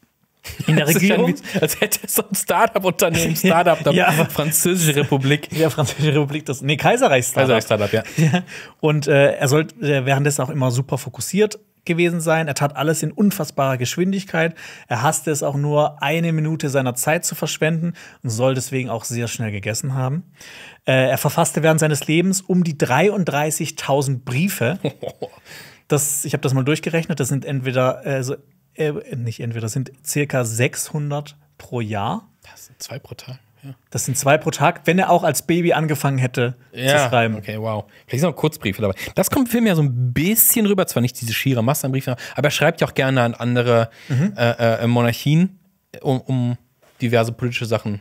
in der Regierung? Ja als hätte es so ein Startup-Unternehmen, Startup, Startup ja, Französische Republik. Ja, Französische Republik, das, nee, Kaiserreich-Startup. Kaiserreich-Startup, ja. ja. Und äh, er sollte äh, währenddessen auch immer super fokussiert gewesen sein. Er tat alles in unfassbarer Geschwindigkeit. Er hasste es auch nur, eine Minute seiner Zeit zu verschwenden und soll deswegen auch sehr schnell gegessen haben. Äh, er verfasste während seines Lebens um die 33.000 Briefe. Das, ich habe das mal durchgerechnet, das sind entweder äh, so äh, nicht entweder, das sind circa 600 pro Jahr. Das sind zwei pro Tag. Das sind zwei pro Tag, wenn er auch als Baby angefangen hätte ja, zu schreiben. Okay, wow. Vielleicht sind auch Kurzbriefe dabei. Das kommt vielmehr so ein bisschen rüber, zwar nicht diese schiere Masse an Briefen, aber er schreibt ja auch gerne an andere mhm. äh, äh, äh Monarchien, um, um, diverse politische Sachen zu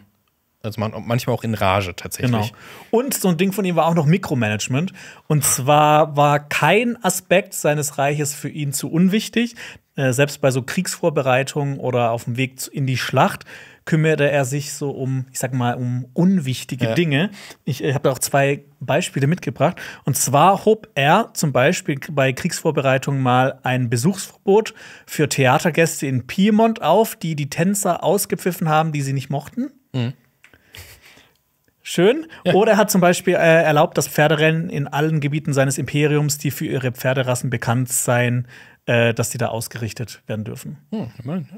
also machen. manchmal auch in Rage tatsächlich. Genau. Und so ein Ding von ihm war auch noch Mikromanagement. Und zwar war kein Aspekt seines Reiches für ihn zu unwichtig. Äh, selbst bei so Kriegsvorbereitungen oder auf dem Weg in die Schlacht kümmerte er sich so um, ich sag mal, um unwichtige ja. Dinge. Ich, ich habe da auch zwei Beispiele mitgebracht. Und zwar hob er zum Beispiel bei Kriegsvorbereitungen mal ein Besuchsverbot für Theatergäste in Piemont auf, die die Tänzer ausgepfiffen haben, die sie nicht mochten. Mhm. Schön. Oder er hat zum Beispiel äh, erlaubt, dass Pferderennen in allen Gebieten seines Imperiums, die für ihre Pferderassen bekannt seien, äh, dass die da ausgerichtet werden dürfen. Hm, ich mein, ja.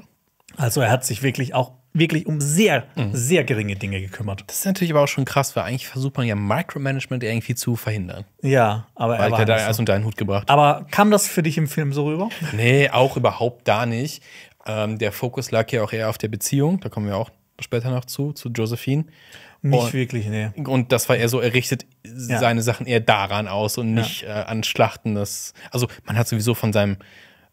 Also er hat sich wirklich auch wirklich um sehr, mhm. sehr geringe Dinge gekümmert. Das ist natürlich aber auch schon krass, weil eigentlich versucht man ja Micromanagement irgendwie zu verhindern. Ja, aber weil er war da so. unter einen Hut gebracht. Aber kam das für dich im Film so rüber? Nee, auch überhaupt da nicht. Ähm, der Fokus lag ja auch eher auf der Beziehung, da kommen wir auch später noch zu, zu Josephine. Nicht und, wirklich, nee. Und das war eher so, er richtet ja. seine Sachen eher daran aus und nicht ja. äh, an Schlachten. Das, also man hat sowieso von, seinem,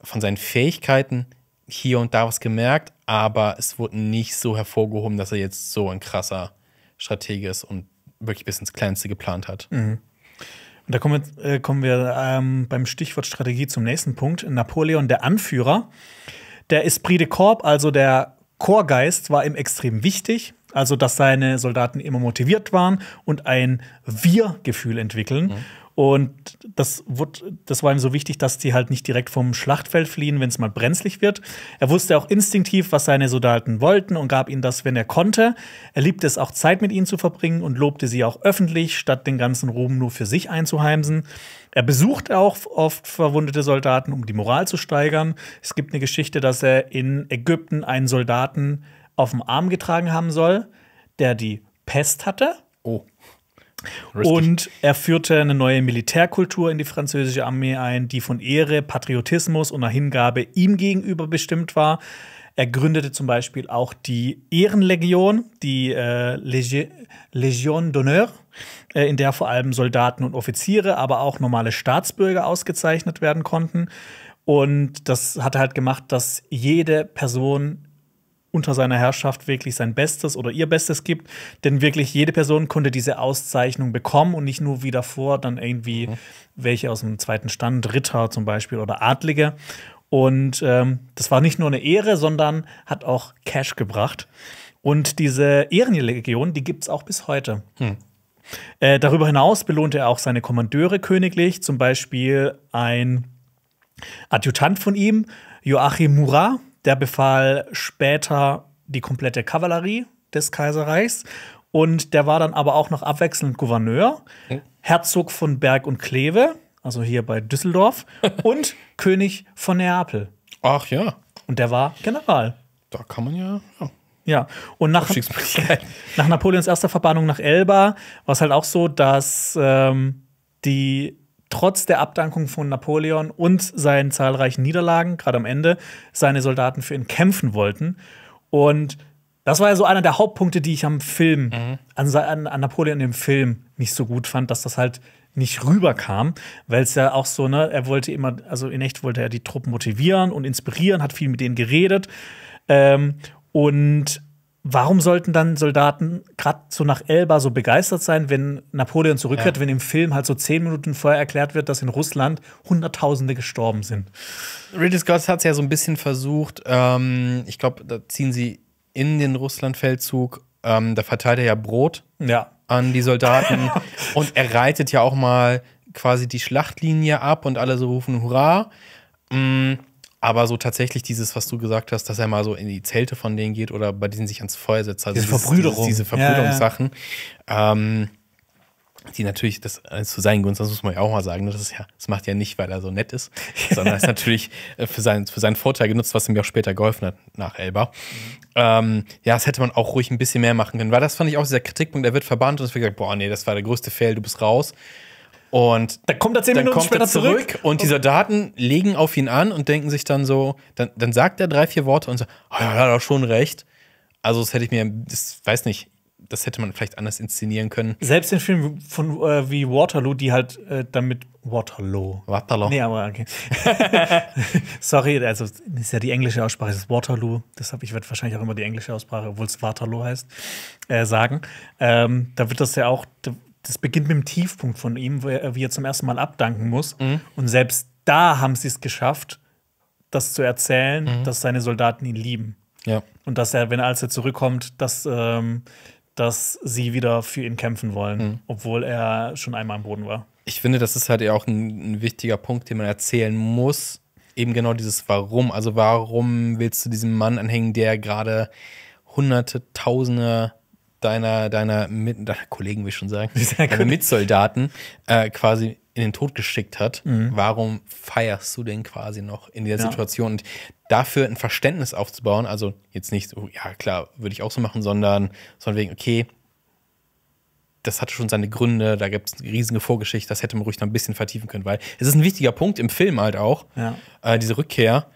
von seinen Fähigkeiten hier und da was gemerkt, aber es wurde nicht so hervorgehoben, dass er jetzt so ein krasser Stratege ist und wirklich bis ins Kleinste geplant hat. Mhm. Und da kommen wir, äh, kommen wir ähm, beim Stichwort Strategie zum nächsten Punkt. Napoleon, der Anführer. Der Esprit de Corps, also der Chorgeist, war ihm extrem wichtig also dass seine Soldaten immer motiviert waren und ein Wir-Gefühl entwickeln. Mhm. Und das, wird, das war ihm so wichtig, dass sie halt nicht direkt vom Schlachtfeld fliehen, wenn es mal brenzlig wird. Er wusste auch instinktiv, was seine Soldaten wollten und gab ihnen das, wenn er konnte. Er liebte es auch, Zeit mit ihnen zu verbringen und lobte sie auch öffentlich, statt den ganzen Ruhm nur für sich einzuheimsen. Er besuchte auch oft verwundete Soldaten, um die Moral zu steigern. Es gibt eine Geschichte, dass er in Ägypten einen Soldaten auf dem Arm getragen haben soll, der die Pest hatte. Oh. Risky. Und er führte eine neue Militärkultur in die französische Armee ein, die von Ehre, Patriotismus und einer Hingabe ihm gegenüber bestimmt war. Er gründete zum Beispiel auch die Ehrenlegion, die äh, Legi Legion d'honneur, äh, in der vor allem Soldaten und Offiziere, aber auch normale Staatsbürger ausgezeichnet werden konnten. Und das hat halt gemacht, dass jede Person unter seiner Herrschaft wirklich sein Bestes oder ihr Bestes gibt. Denn wirklich jede Person konnte diese Auszeichnung bekommen und nicht nur wie davor dann irgendwie mhm. welche aus dem zweiten Stand, Ritter zum Beispiel oder Adlige. Und ähm, das war nicht nur eine Ehre, sondern hat auch Cash gebracht. Und diese Ehrenlegion, die gibt es auch bis heute. Mhm. Äh, darüber hinaus belohnte er auch seine Kommandeure königlich, zum Beispiel ein Adjutant von ihm, Joachim Murat der befahl später die komplette Kavallerie des Kaiserreichs und der war dann aber auch noch abwechselnd Gouverneur, hm? Herzog von Berg und Kleve, also hier bei Düsseldorf, und König von Neapel. Ach ja. Und der war General. Da kann man ja. Ja. ja. Und nach, nach Napoleons erster Verbannung nach Elba war es halt auch so, dass ähm, die trotz der Abdankung von Napoleon und seinen zahlreichen Niederlagen, gerade am Ende, seine Soldaten für ihn kämpfen wollten. Und das war ja so einer der Hauptpunkte, die ich am Film, mhm. an, an, Napoleon im Film nicht so gut fand, dass das halt nicht rüberkam, weil es ja auch so, ne, er wollte immer, also in echt wollte er die Truppen motivieren und inspirieren, hat viel mit denen geredet. Ähm, und Warum sollten dann Soldaten gerade so nach Elba so begeistert sein, wenn Napoleon zurückkehrt, ja. wenn im Film halt so zehn Minuten vorher erklärt wird, dass in Russland Hunderttausende gestorben sind? Ridley Scott hat es ja so ein bisschen versucht. Ähm, ich glaube, da ziehen sie in den Russlandfeldzug. Ähm, da verteilt er ja Brot ja. an die Soldaten und er reitet ja auch mal quasi die Schlachtlinie ab und alle so rufen Hurra. Mhm. Aber so tatsächlich dieses, was du gesagt hast, dass er mal so in die Zelte von denen geht oder bei denen sich ans Feuer setzt. Also diese dieses, Verbrüderung. diese Verbrüderungssachen. Ja, ja. Ähm, die natürlich, das ist äh, zu seinen Gunsten, das muss man ja auch mal sagen, ne, das, ist ja, das macht er nicht, weil er so nett ist, sondern ist natürlich äh, für, seinen, für seinen Vorteil genutzt, was ihm ja auch später geholfen hat nach Elba. Mhm. Ähm, ja, das hätte man auch ruhig ein bisschen mehr machen können, weil das fand ich auch dieser Kritikpunkt, er wird verbannt und es wird gesagt, boah, nee, das war der größte Fail, du bist raus. Und da kommt er zehn Minuten später zurück, zurück. Und die Soldaten legen auf ihn an und denken sich dann so, dann, dann sagt er drei, vier Worte und so, oh, ja, hat er schon recht. Also das hätte ich mir, das weiß nicht, das hätte man vielleicht anders inszenieren können. Selbst in Filmen von, äh, wie Waterloo, die halt äh, damit Waterloo. Waterloo. Nee, aber okay. Sorry, also das ist ja die englische Aussprache, das ist Waterloo. Deshalb, ich werde wahrscheinlich auch immer die englische Aussprache, obwohl es Waterloo heißt, äh, sagen. Ähm, da wird das ja auch, das beginnt mit dem Tiefpunkt von ihm, wo er, wie er zum ersten Mal abdanken muss. Mhm. Und selbst da haben sie es geschafft, das zu erzählen, mhm. dass seine Soldaten ihn lieben. Ja. Und dass er, wenn er als er zurückkommt, dass, ähm, dass sie wieder für ihn kämpfen wollen, mhm. obwohl er schon einmal am Boden war. Ich finde, das ist halt ja auch ein, ein wichtiger Punkt, den man erzählen muss. Eben genau dieses Warum. Also, warum willst du diesem Mann anhängen, der gerade hunderte, tausende deiner, deiner, mit, deiner Kollegen, will ich schon sagen, deiner Mitsoldaten äh, quasi in den Tod geschickt hat, mhm. warum feierst du denn quasi noch in der ja. Situation? Und dafür ein Verständnis aufzubauen, also jetzt nicht, so, ja klar, würde ich auch so machen, sondern, sondern wegen, okay, das hatte schon seine Gründe, da gibt es eine riesige Vorgeschichte, das hätte man ruhig noch ein bisschen vertiefen können, weil es ist ein wichtiger Punkt im Film halt auch, ja. äh, diese Rückkehr,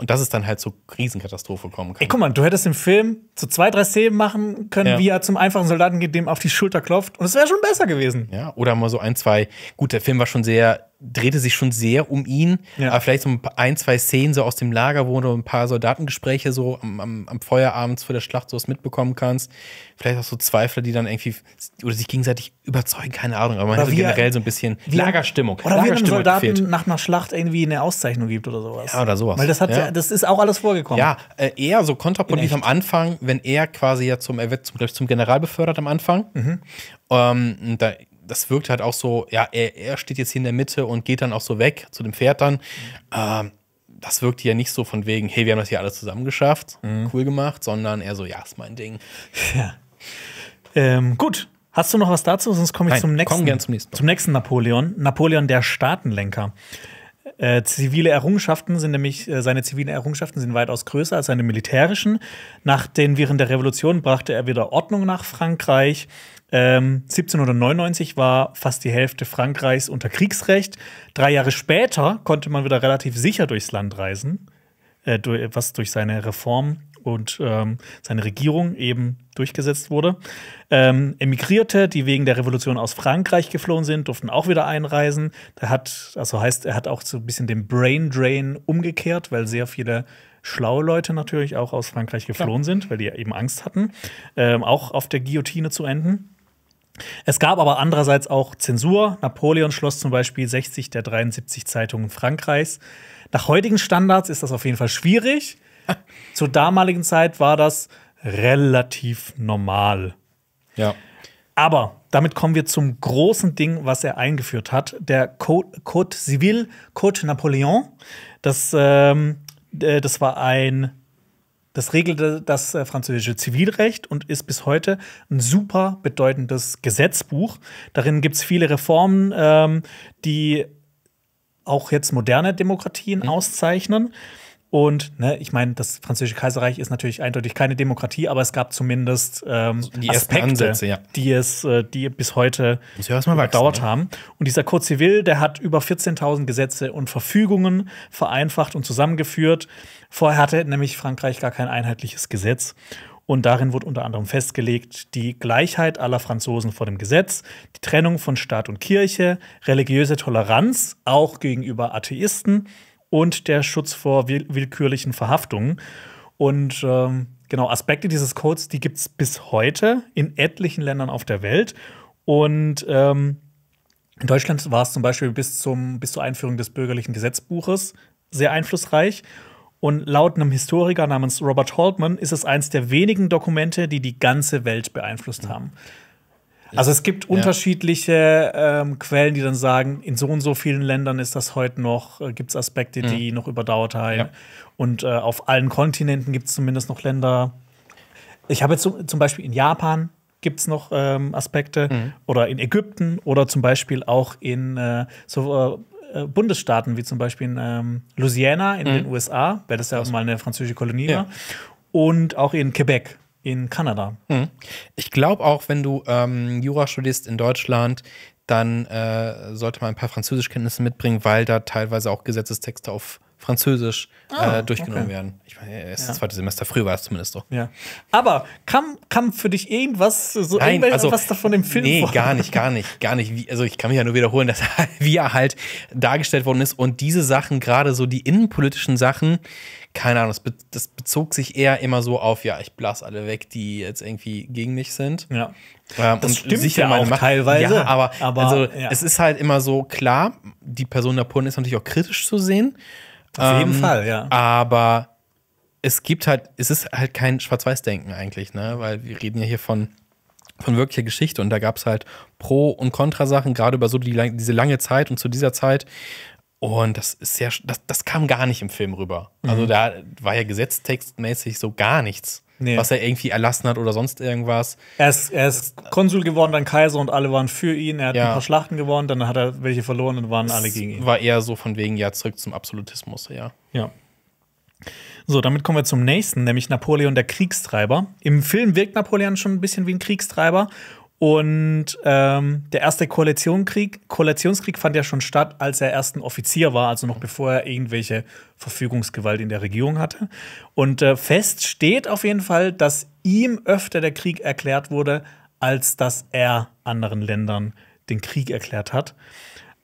und dass es dann halt zur Riesenkatastrophe kommen kann. Ey, guck mal, du hättest im Film so zwei, drei Szenen machen können, ja. wie er zum einfachen Soldaten geht, dem auf die Schulter klopft. Und es wäre schon besser gewesen. Ja, oder mal so ein, zwei. Gut, der Film war schon sehr drehte sich schon sehr um ihn. Ja. Aber vielleicht so ein, zwei Szenen so aus dem Lager, wo du ein paar Soldatengespräche so am, am, am Feuerabends vor der Schlacht so was mitbekommen kannst. Vielleicht auch so Zweifler, die dann irgendwie oder sich gegenseitig überzeugen, keine Ahnung. Aber man hat generell so ein bisschen wie, Lagerstimmung. Oder Lagerstimmung wie einem Soldaten gefehlt. nach einer Schlacht irgendwie eine Auszeichnung gibt oder sowas. Ja, oder sowas. Weil das, hat, ja. das ist auch alles vorgekommen. Ja, äh, eher so kontraproduktiv am Anfang, wenn er quasi ja zum, er wird zum, ich, zum General befördert am Anfang. Mhm. Ähm, da das wirkt halt auch so, ja, er, er steht jetzt hier in der Mitte und geht dann auch so weg zu dem Pferd dann. Ähm, das wirkt ja nicht so von wegen, hey, wir haben das hier alles zusammen geschafft, mhm. cool gemacht, sondern eher so, ja, ist mein Ding. Ja. Ähm, gut, hast du noch was dazu? Sonst komme ich Nein, zum nächsten. Komm gern zum nächsten. Mal. Zum nächsten Napoleon. Napoleon der Staatenlenker. Äh, zivile Errungenschaften sind nämlich, äh, seine zivilen Errungenschaften sind weitaus größer als seine militärischen. Nach den während der Revolution brachte er wieder Ordnung nach Frankreich, 1799 ähm, war fast die Hälfte Frankreichs unter Kriegsrecht. Drei Jahre später konnte man wieder relativ sicher durchs Land reisen, äh, durch, was durch seine Reform und ähm, seine Regierung eben durchgesetzt wurde. Ähm, Emigrierte, die wegen der Revolution aus Frankreich geflohen sind, durften auch wieder einreisen. Er hat, also heißt, er hat auch so ein bisschen den Brain Drain umgekehrt, weil sehr viele schlaue Leute natürlich auch aus Frankreich geflohen Klar. sind, weil die eben Angst hatten, ähm, auch auf der Guillotine zu enden. Es gab aber andererseits auch Zensur. Napoleon schloss zum Beispiel 60 der 73 Zeitungen Frankreichs. Nach heutigen Standards ist das auf jeden Fall schwierig. Zur damaligen Zeit war das relativ normal. Ja. Aber damit kommen wir zum großen Ding, was er eingeführt hat, der Code, Code Civil, Code Napoleon. Das, ähm, das war ein das regelte das äh, französische Zivilrecht und ist bis heute ein super bedeutendes Gesetzbuch. Darin gibt es viele Reformen, ähm, die auch jetzt moderne Demokratien mhm. auszeichnen. Und ne, ich meine, das Französische Kaiserreich ist natürlich eindeutig keine Demokratie, aber es gab zumindest ähm, die Aspekte, Ansätze, ja. die es äh, die bis heute gedauert ne? haben. Und dieser Code Civil, der hat über 14.000 Gesetze und Verfügungen vereinfacht und zusammengeführt. Vorher hatte nämlich Frankreich gar kein einheitliches Gesetz. Und darin wurde unter anderem festgelegt die Gleichheit aller Franzosen vor dem Gesetz, die Trennung von Staat und Kirche, religiöse Toleranz auch gegenüber Atheisten, und der Schutz vor will willkürlichen Verhaftungen. Und ähm, genau, Aspekte dieses Codes, die gibt es bis heute in etlichen Ländern auf der Welt. Und ähm, in Deutschland war es zum Beispiel bis, zum, bis zur Einführung des bürgerlichen Gesetzbuches sehr einflussreich. Und laut einem Historiker namens Robert Holtman ist es eines der wenigen Dokumente, die die ganze Welt beeinflusst mhm. haben. Mhm. Also es gibt ja. unterschiedliche ähm, Quellen, die dann sagen, in so und so vielen Ländern ist das heute noch, äh, gibt es Aspekte, mhm. die noch überdauert haben. Ja. Und äh, auf allen Kontinenten gibt es zumindest noch Länder. Ich habe jetzt zum, zum Beispiel in Japan gibt es noch ähm, Aspekte mhm. oder in Ägypten oder zum Beispiel auch in äh, so äh, äh Bundesstaaten wie zum Beispiel in ähm, Louisiana in mhm. den USA, weil das ja auch mal eine französische Kolonie war, und auch in Quebec in Kanada. Hm. Ich glaube auch, wenn du ähm, Jura studierst in Deutschland, dann äh, sollte man ein paar Französischkenntnisse mitbringen, weil da teilweise auch Gesetzestexte auf Französisch äh, ah, äh, durchgenommen okay. werden. Ich meine, äh, erst ja. das zweite Semester, früher war es zumindest so. Ja. Aber kam, kam für dich irgendwas, so Nein, irgendwas also, was davon im Film? Nee, war? gar nicht, gar nicht, gar nicht. also ich kann mich ja nur wiederholen, dass wie er halt dargestellt worden ist und diese Sachen, gerade so die innenpolitischen Sachen, keine Ahnung, das, be das, bezog sich eher immer so auf, ja, ich blase alle weg, die jetzt irgendwie gegen mich sind. Ja. Ähm, das stimmt sicher ja auch teilweise. Ja, aber, aber also, ja. es ist halt immer so, klar, die Person der Polen ist natürlich auch kritisch zu sehen. Auf ähm, jeden Fall, ja. Aber es gibt halt, es ist halt kein Schwarz-Weiß-Denken eigentlich, ne? Weil wir reden ja hier von, von wirklicher Geschichte und da gab es halt Pro- und Kontrasachen, gerade über so die, diese lange Zeit und zu dieser Zeit und das ist sehr, das, das kam gar nicht im Film rüber. Also mhm. Also da war ja gesetztextmäßig so gar nichts, nee. was er irgendwie erlassen hat oder sonst irgendwas. Er ist, er ist Konsul geworden, dann Kaiser und alle waren für ihn. Er hat ja. ein paar Schlachten gewonnen, dann hat er welche verloren und waren das alle gegen ihn. War eher so von wegen, ja, zurück zum Absolutismus, ja. Ja. So, damit kommen wir zum nächsten, nämlich Napoleon der Kriegstreiber. Im Film wirkt Napoleon schon ein bisschen wie ein Kriegstreiber und ähm, der erste Koalitionskrieg, Koalitionskrieg fand ja schon statt, als er ersten Offizier war, also noch bevor er irgendwelche Verfügungsgewalt in der Regierung hatte. Und äh, fest steht auf jeden Fall, dass ihm öfter der Krieg erklärt wurde, als dass er anderen Ländern den Krieg erklärt hat.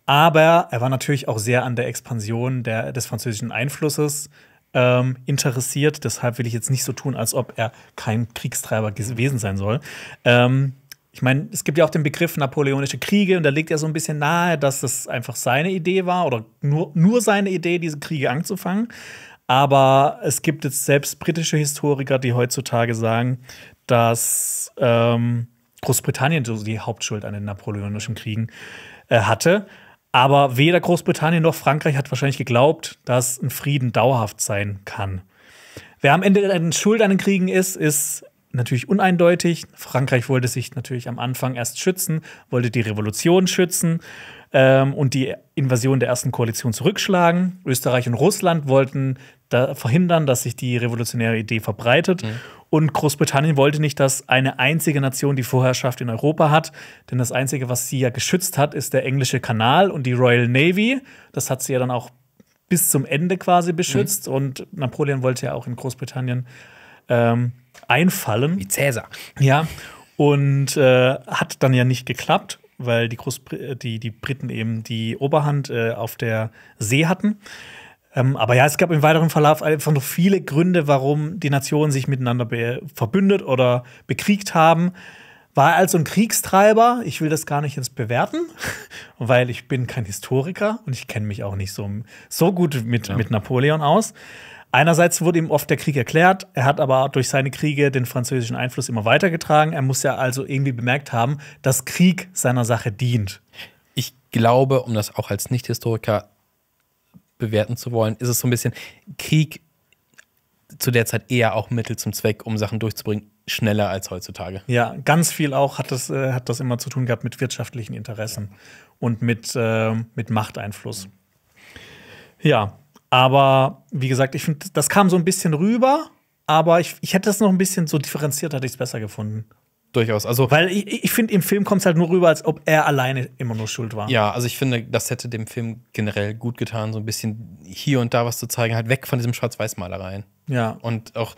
Aber er war natürlich auch sehr an der Expansion der, des französischen Einflusses ähm, interessiert. Deshalb will ich jetzt nicht so tun, als ob er kein Kriegstreiber gewesen sein soll. Ähm, ich meine, es gibt ja auch den Begriff napoleonische Kriege und da liegt ja so ein bisschen nahe, dass das einfach seine Idee war oder nur, nur seine Idee, diese Kriege anzufangen. Aber es gibt jetzt selbst britische Historiker, die heutzutage sagen, dass ähm, Großbritannien so die Hauptschuld an den napoleonischen Kriegen äh, hatte. Aber weder Großbritannien noch Frankreich hat wahrscheinlich geglaubt, dass ein Frieden dauerhaft sein kann. Wer am Ende schuld an den Kriegen ist, ist natürlich uneindeutig. Frankreich wollte sich natürlich am Anfang erst schützen, wollte die Revolution schützen ähm, und die Invasion der ersten Koalition zurückschlagen. Österreich und Russland wollten da verhindern, dass sich die revolutionäre Idee verbreitet. Mhm. Und Großbritannien wollte nicht, dass eine einzige Nation die Vorherrschaft in Europa hat, denn das Einzige, was sie ja geschützt hat, ist der englische Kanal und die Royal Navy. Das hat sie ja dann auch bis zum Ende quasi beschützt. Mhm. Und Napoleon wollte ja auch in Großbritannien ähm, einfallen. Wie Cäsar. Ja. Und äh, hat dann ja nicht geklappt, weil die, Großbr die, die Briten eben die Oberhand äh, auf der See hatten. Ähm, aber ja, es gab im weiteren Verlauf einfach noch viele Gründe, warum die Nationen sich miteinander verbündet oder bekriegt haben. War also ein Kriegstreiber, ich will das gar nicht jetzt bewerten, weil ich bin kein Historiker und ich kenne mich auch nicht so, so gut mit, ja. mit Napoleon aus. Einerseits wurde ihm oft der Krieg erklärt, er hat aber durch seine Kriege den französischen Einfluss immer weitergetragen. Er muss ja also irgendwie bemerkt haben, dass Krieg seiner Sache dient. Ich glaube, um das auch als Nicht-Historiker bewerten zu wollen, ist es so ein bisschen Krieg zu der Zeit eher auch Mittel zum Zweck, um Sachen durchzubringen, schneller als heutzutage. Ja, ganz viel auch hat das, äh, hat das immer zu tun gehabt mit wirtschaftlichen Interessen und mit, äh, mit Machteinfluss. Ja, aber wie gesagt, ich finde, das kam so ein bisschen rüber, aber ich, ich hätte es noch ein bisschen so differenziert, hätte ich es besser gefunden. Durchaus. Also, Weil ich, ich finde, im Film kommt es halt nur rüber, als ob er alleine immer nur schuld war. Ja, also ich finde, das hätte dem Film generell gut getan, so ein bisschen hier und da was zu zeigen, halt weg von diesem Schwarz-Weiß-Malereien. Ja. Und auch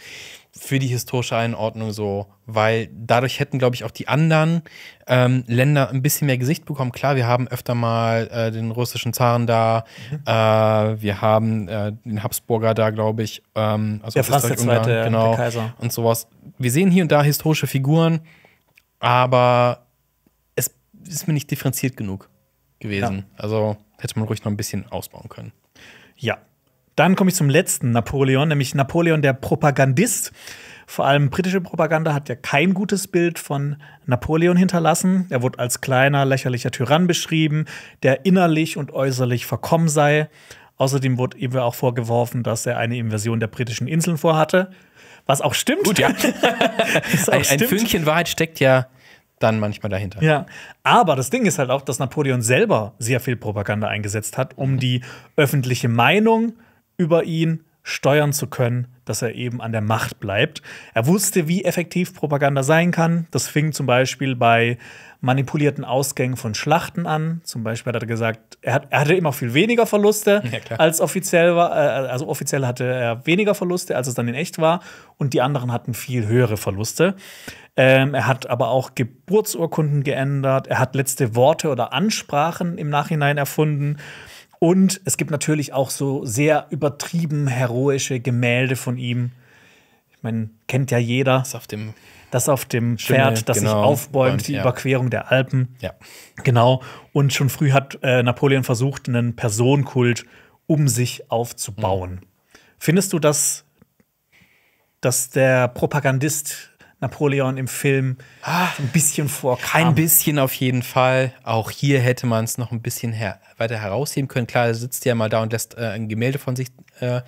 für die historische Einordnung so, weil dadurch hätten, glaube ich, auch die anderen ähm, Länder ein bisschen mehr Gesicht bekommen. Klar, wir haben öfter mal äh, den russischen Zaren da, mhm. äh, wir haben äh, den Habsburger da, glaube ich. Ähm, also ja, fast der zweite Ungarn, genau, der Kaiser. Und sowas. Wir sehen hier und da historische Figuren, aber es ist mir nicht differenziert genug gewesen. Ja. Also hätte man ruhig noch ein bisschen ausbauen können. Ja, dann komme ich zum letzten Napoleon, nämlich Napoleon der Propagandist. Vor allem britische Propaganda hat ja kein gutes Bild von Napoleon hinterlassen. Er wurde als kleiner, lächerlicher Tyrann beschrieben, der innerlich und äußerlich verkommen sei. Außerdem wurde ihm auch vorgeworfen, dass er eine Invasion der britischen Inseln vorhatte. Was auch stimmt. Gut, ja. auch ein, stimmt. ein Fünkchen Wahrheit steckt ja dann manchmal dahinter. Ja, aber das Ding ist halt auch, dass Napoleon selber sehr viel Propaganda eingesetzt hat, um die öffentliche Meinung zu über ihn steuern zu können, dass er eben an der Macht bleibt. Er wusste, wie effektiv Propaganda sein kann. Das fing zum Beispiel bei manipulierten Ausgängen von Schlachten an. Zum Beispiel hat er gesagt, er, hat, er hatte immer viel weniger Verluste ja, als offiziell war. Äh, also offiziell hatte er weniger Verluste, als es dann in echt war. Und die anderen hatten viel höhere Verluste. Ähm, er hat aber auch Geburtsurkunden geändert. Er hat letzte Worte oder Ansprachen im Nachhinein erfunden. Und es gibt natürlich auch so sehr übertrieben heroische Gemälde von ihm. Ich meine, kennt ja jeder. Das auf dem, das auf dem Schimmel, Pferd, das genau, sich aufbäumt, die ja. Überquerung der Alpen. Ja. Genau. Und schon früh hat äh, Napoleon versucht, einen Personenkult um sich aufzubauen. Mhm. Findest du, dass, dass der Propagandist Napoleon im Film ah. ein bisschen vorkam. Ein bisschen auf jeden Fall. Auch hier hätte man es noch ein bisschen her weiter herausheben können. Klar, er sitzt ja mal da und lässt äh, ein Gemälde von sich äh,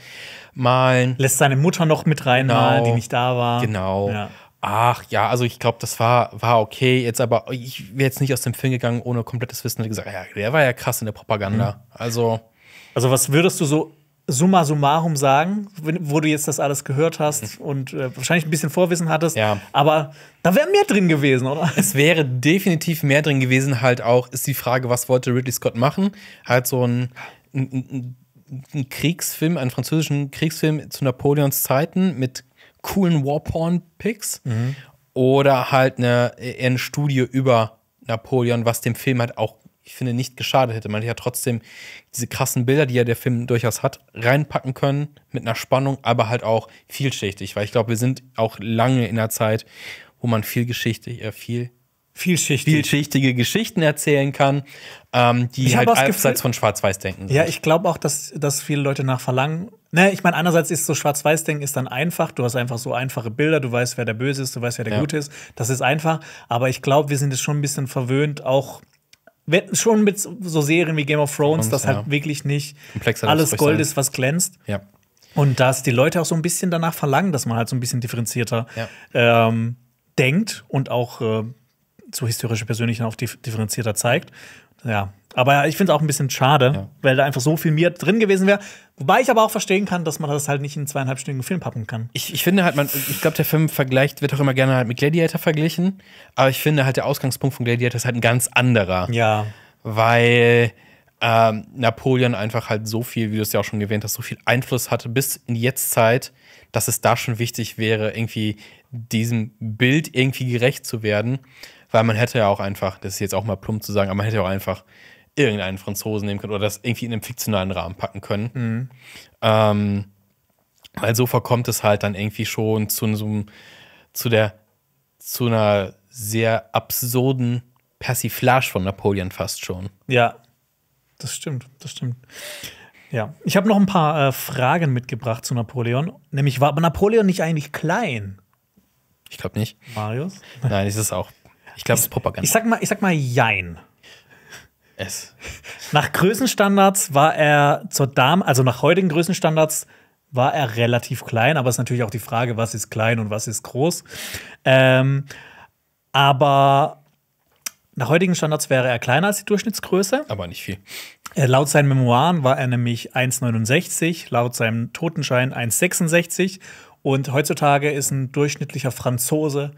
malen. Lässt seine Mutter noch mit reinmalen, genau. die nicht da war. Genau. Ja. Ach ja, also ich glaube, das war, war okay. Jetzt aber, ich wäre jetzt nicht aus dem Film gegangen ohne komplettes Wissen und gesagt, ja, der war ja krass in der Propaganda. Mhm. Also. Also, was würdest du so summa summarum sagen, wo du jetzt das alles gehört hast mhm. und äh, wahrscheinlich ein bisschen Vorwissen hattest. Ja. Aber da wäre mehr drin gewesen, oder? Es wäre definitiv mehr drin gewesen, halt auch, ist die Frage, was wollte Ridley Scott machen? Halt so ein, ein, ein Kriegsfilm, einen französischen Kriegsfilm zu Napoleons Zeiten mit coolen Warporn-Picks mhm. oder halt eine, ein Studio über Napoleon, was dem Film halt auch ich finde, nicht geschadet hätte. Man hätte ja trotzdem diese krassen Bilder, die ja der Film durchaus hat, reinpacken können mit einer Spannung, aber halt auch vielschichtig, weil ich glaube, wir sind auch lange in einer Zeit, wo man viel Geschichte, äh, viel Vielschichtig. vielschichtige Geschichten erzählen kann, ähm, die ich halt abseits von Schwarz-Weiß-Denken sind. Ja, ich glaube auch, dass, dass viele Leute nach verlangen. Ne, ich meine, einerseits ist so Schwarz-Weiß-Denken ist dann einfach. Du hast einfach so einfache Bilder. Du weißt, wer der Böse ist, du weißt, wer der ja. Gute ist. Das ist einfach. Aber ich glaube, wir sind es schon ein bisschen verwöhnt, auch wenn, schon mit so Serien wie Game of Thrones, Thrones dass halt ja. halt wirklich nicht Komplexer alles Gold sein. ist, was glänzt. Ja. Und dass die Leute auch so ein bisschen danach verlangen, dass man halt so ein bisschen differenzierter ja. ähm, denkt und auch äh, zu historische Persönlichkeiten auch differenzierter zeigt. Ja, aber ich finde es auch ein bisschen schade, ja. weil da einfach so viel mir drin gewesen wäre. Wobei ich aber auch verstehen kann, dass man das halt nicht in einen zweieinhalbstündigen Film pappen kann. Ich, ich finde halt, man, ich glaube, der Film vergleicht, wird auch immer gerne halt mit Gladiator verglichen. Aber ich finde halt, der Ausgangspunkt von Gladiator ist halt ein ganz anderer. Ja. Weil ähm, Napoleon einfach halt so viel, wie du es ja auch schon erwähnt hast, so viel Einfluss hatte bis in die Jetztzeit, dass es da schon wichtig wäre, irgendwie diesem Bild irgendwie gerecht zu werden. Weil man hätte ja auch einfach, das ist jetzt auch mal plump zu sagen, aber man hätte ja auch einfach irgendeinen Franzosen nehmen können oder das irgendwie in einem fiktionalen Rahmen packen können. Mhm. Ähm, weil so verkommt es halt dann irgendwie schon zu, so, zu der zu einer sehr absurden Persiflage von Napoleon fast schon. Ja, das stimmt, das stimmt. Ja, ich habe noch ein paar äh, Fragen mitgebracht zu Napoleon. Nämlich, war Napoleon nicht eigentlich klein? Ich glaube nicht. Marius? Nein, ist es auch ich glaube, es ist Propaganda. Ich sag mal, ich sag mal Jein. Es. Nach Größenstandards war er zur Dame, also nach heutigen Größenstandards war er relativ klein, aber es ist natürlich auch die Frage, was ist klein und was ist groß. Ähm, aber nach heutigen Standards wäre er kleiner als die Durchschnittsgröße. Aber nicht viel. Äh, laut seinen Memoiren war er nämlich 1,69, laut seinem Totenschein 1,66. Und heutzutage ist ein durchschnittlicher Franzose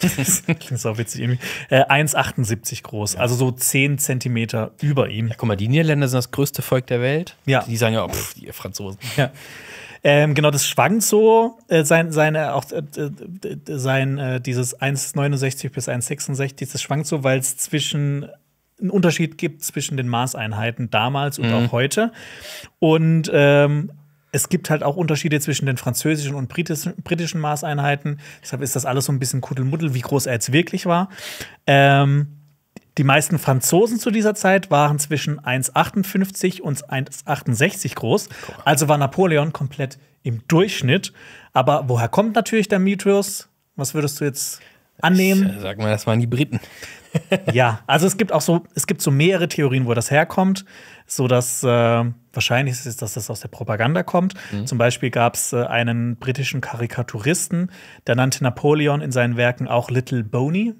Klingt so witzig irgendwie. Äh, 1,78 groß, ja. also so 10 Zentimeter über ihm. Ja, guck mal, die Niederländer sind das größte Volk der Welt. Ja. Die sagen ja, oh, pff, ihr Franzosen. Ja. Ähm, genau, das schwankt so, äh, sein, seine, äh, auch, äh, sein, äh, dieses 1,69 bis 1,66, das schwankt so, weil es zwischen einen Unterschied gibt zwischen den Maßeinheiten damals und mhm. auch heute. Und ähm, es gibt halt auch Unterschiede zwischen den französischen und britischen, Maßeinheiten. Deshalb ist das alles so ein bisschen Kuddelmuddel, wie groß er jetzt wirklich war. Ähm, die meisten Franzosen zu dieser Zeit waren zwischen 1,58 und 1,68 groß. Also war Napoleon komplett im Durchschnitt. Aber woher kommt natürlich der Mythos? Was würdest du jetzt annehmen. Ich, äh, sag mal, das waren die Briten. ja, also es gibt auch so, es gibt so mehrere Theorien, wo das herkommt, so dass äh, wahrscheinlich ist, dass das aus der Propaganda kommt. Mhm. Zum Beispiel gab es äh, einen britischen Karikaturisten, der nannte Napoleon in seinen Werken auch Little Boney.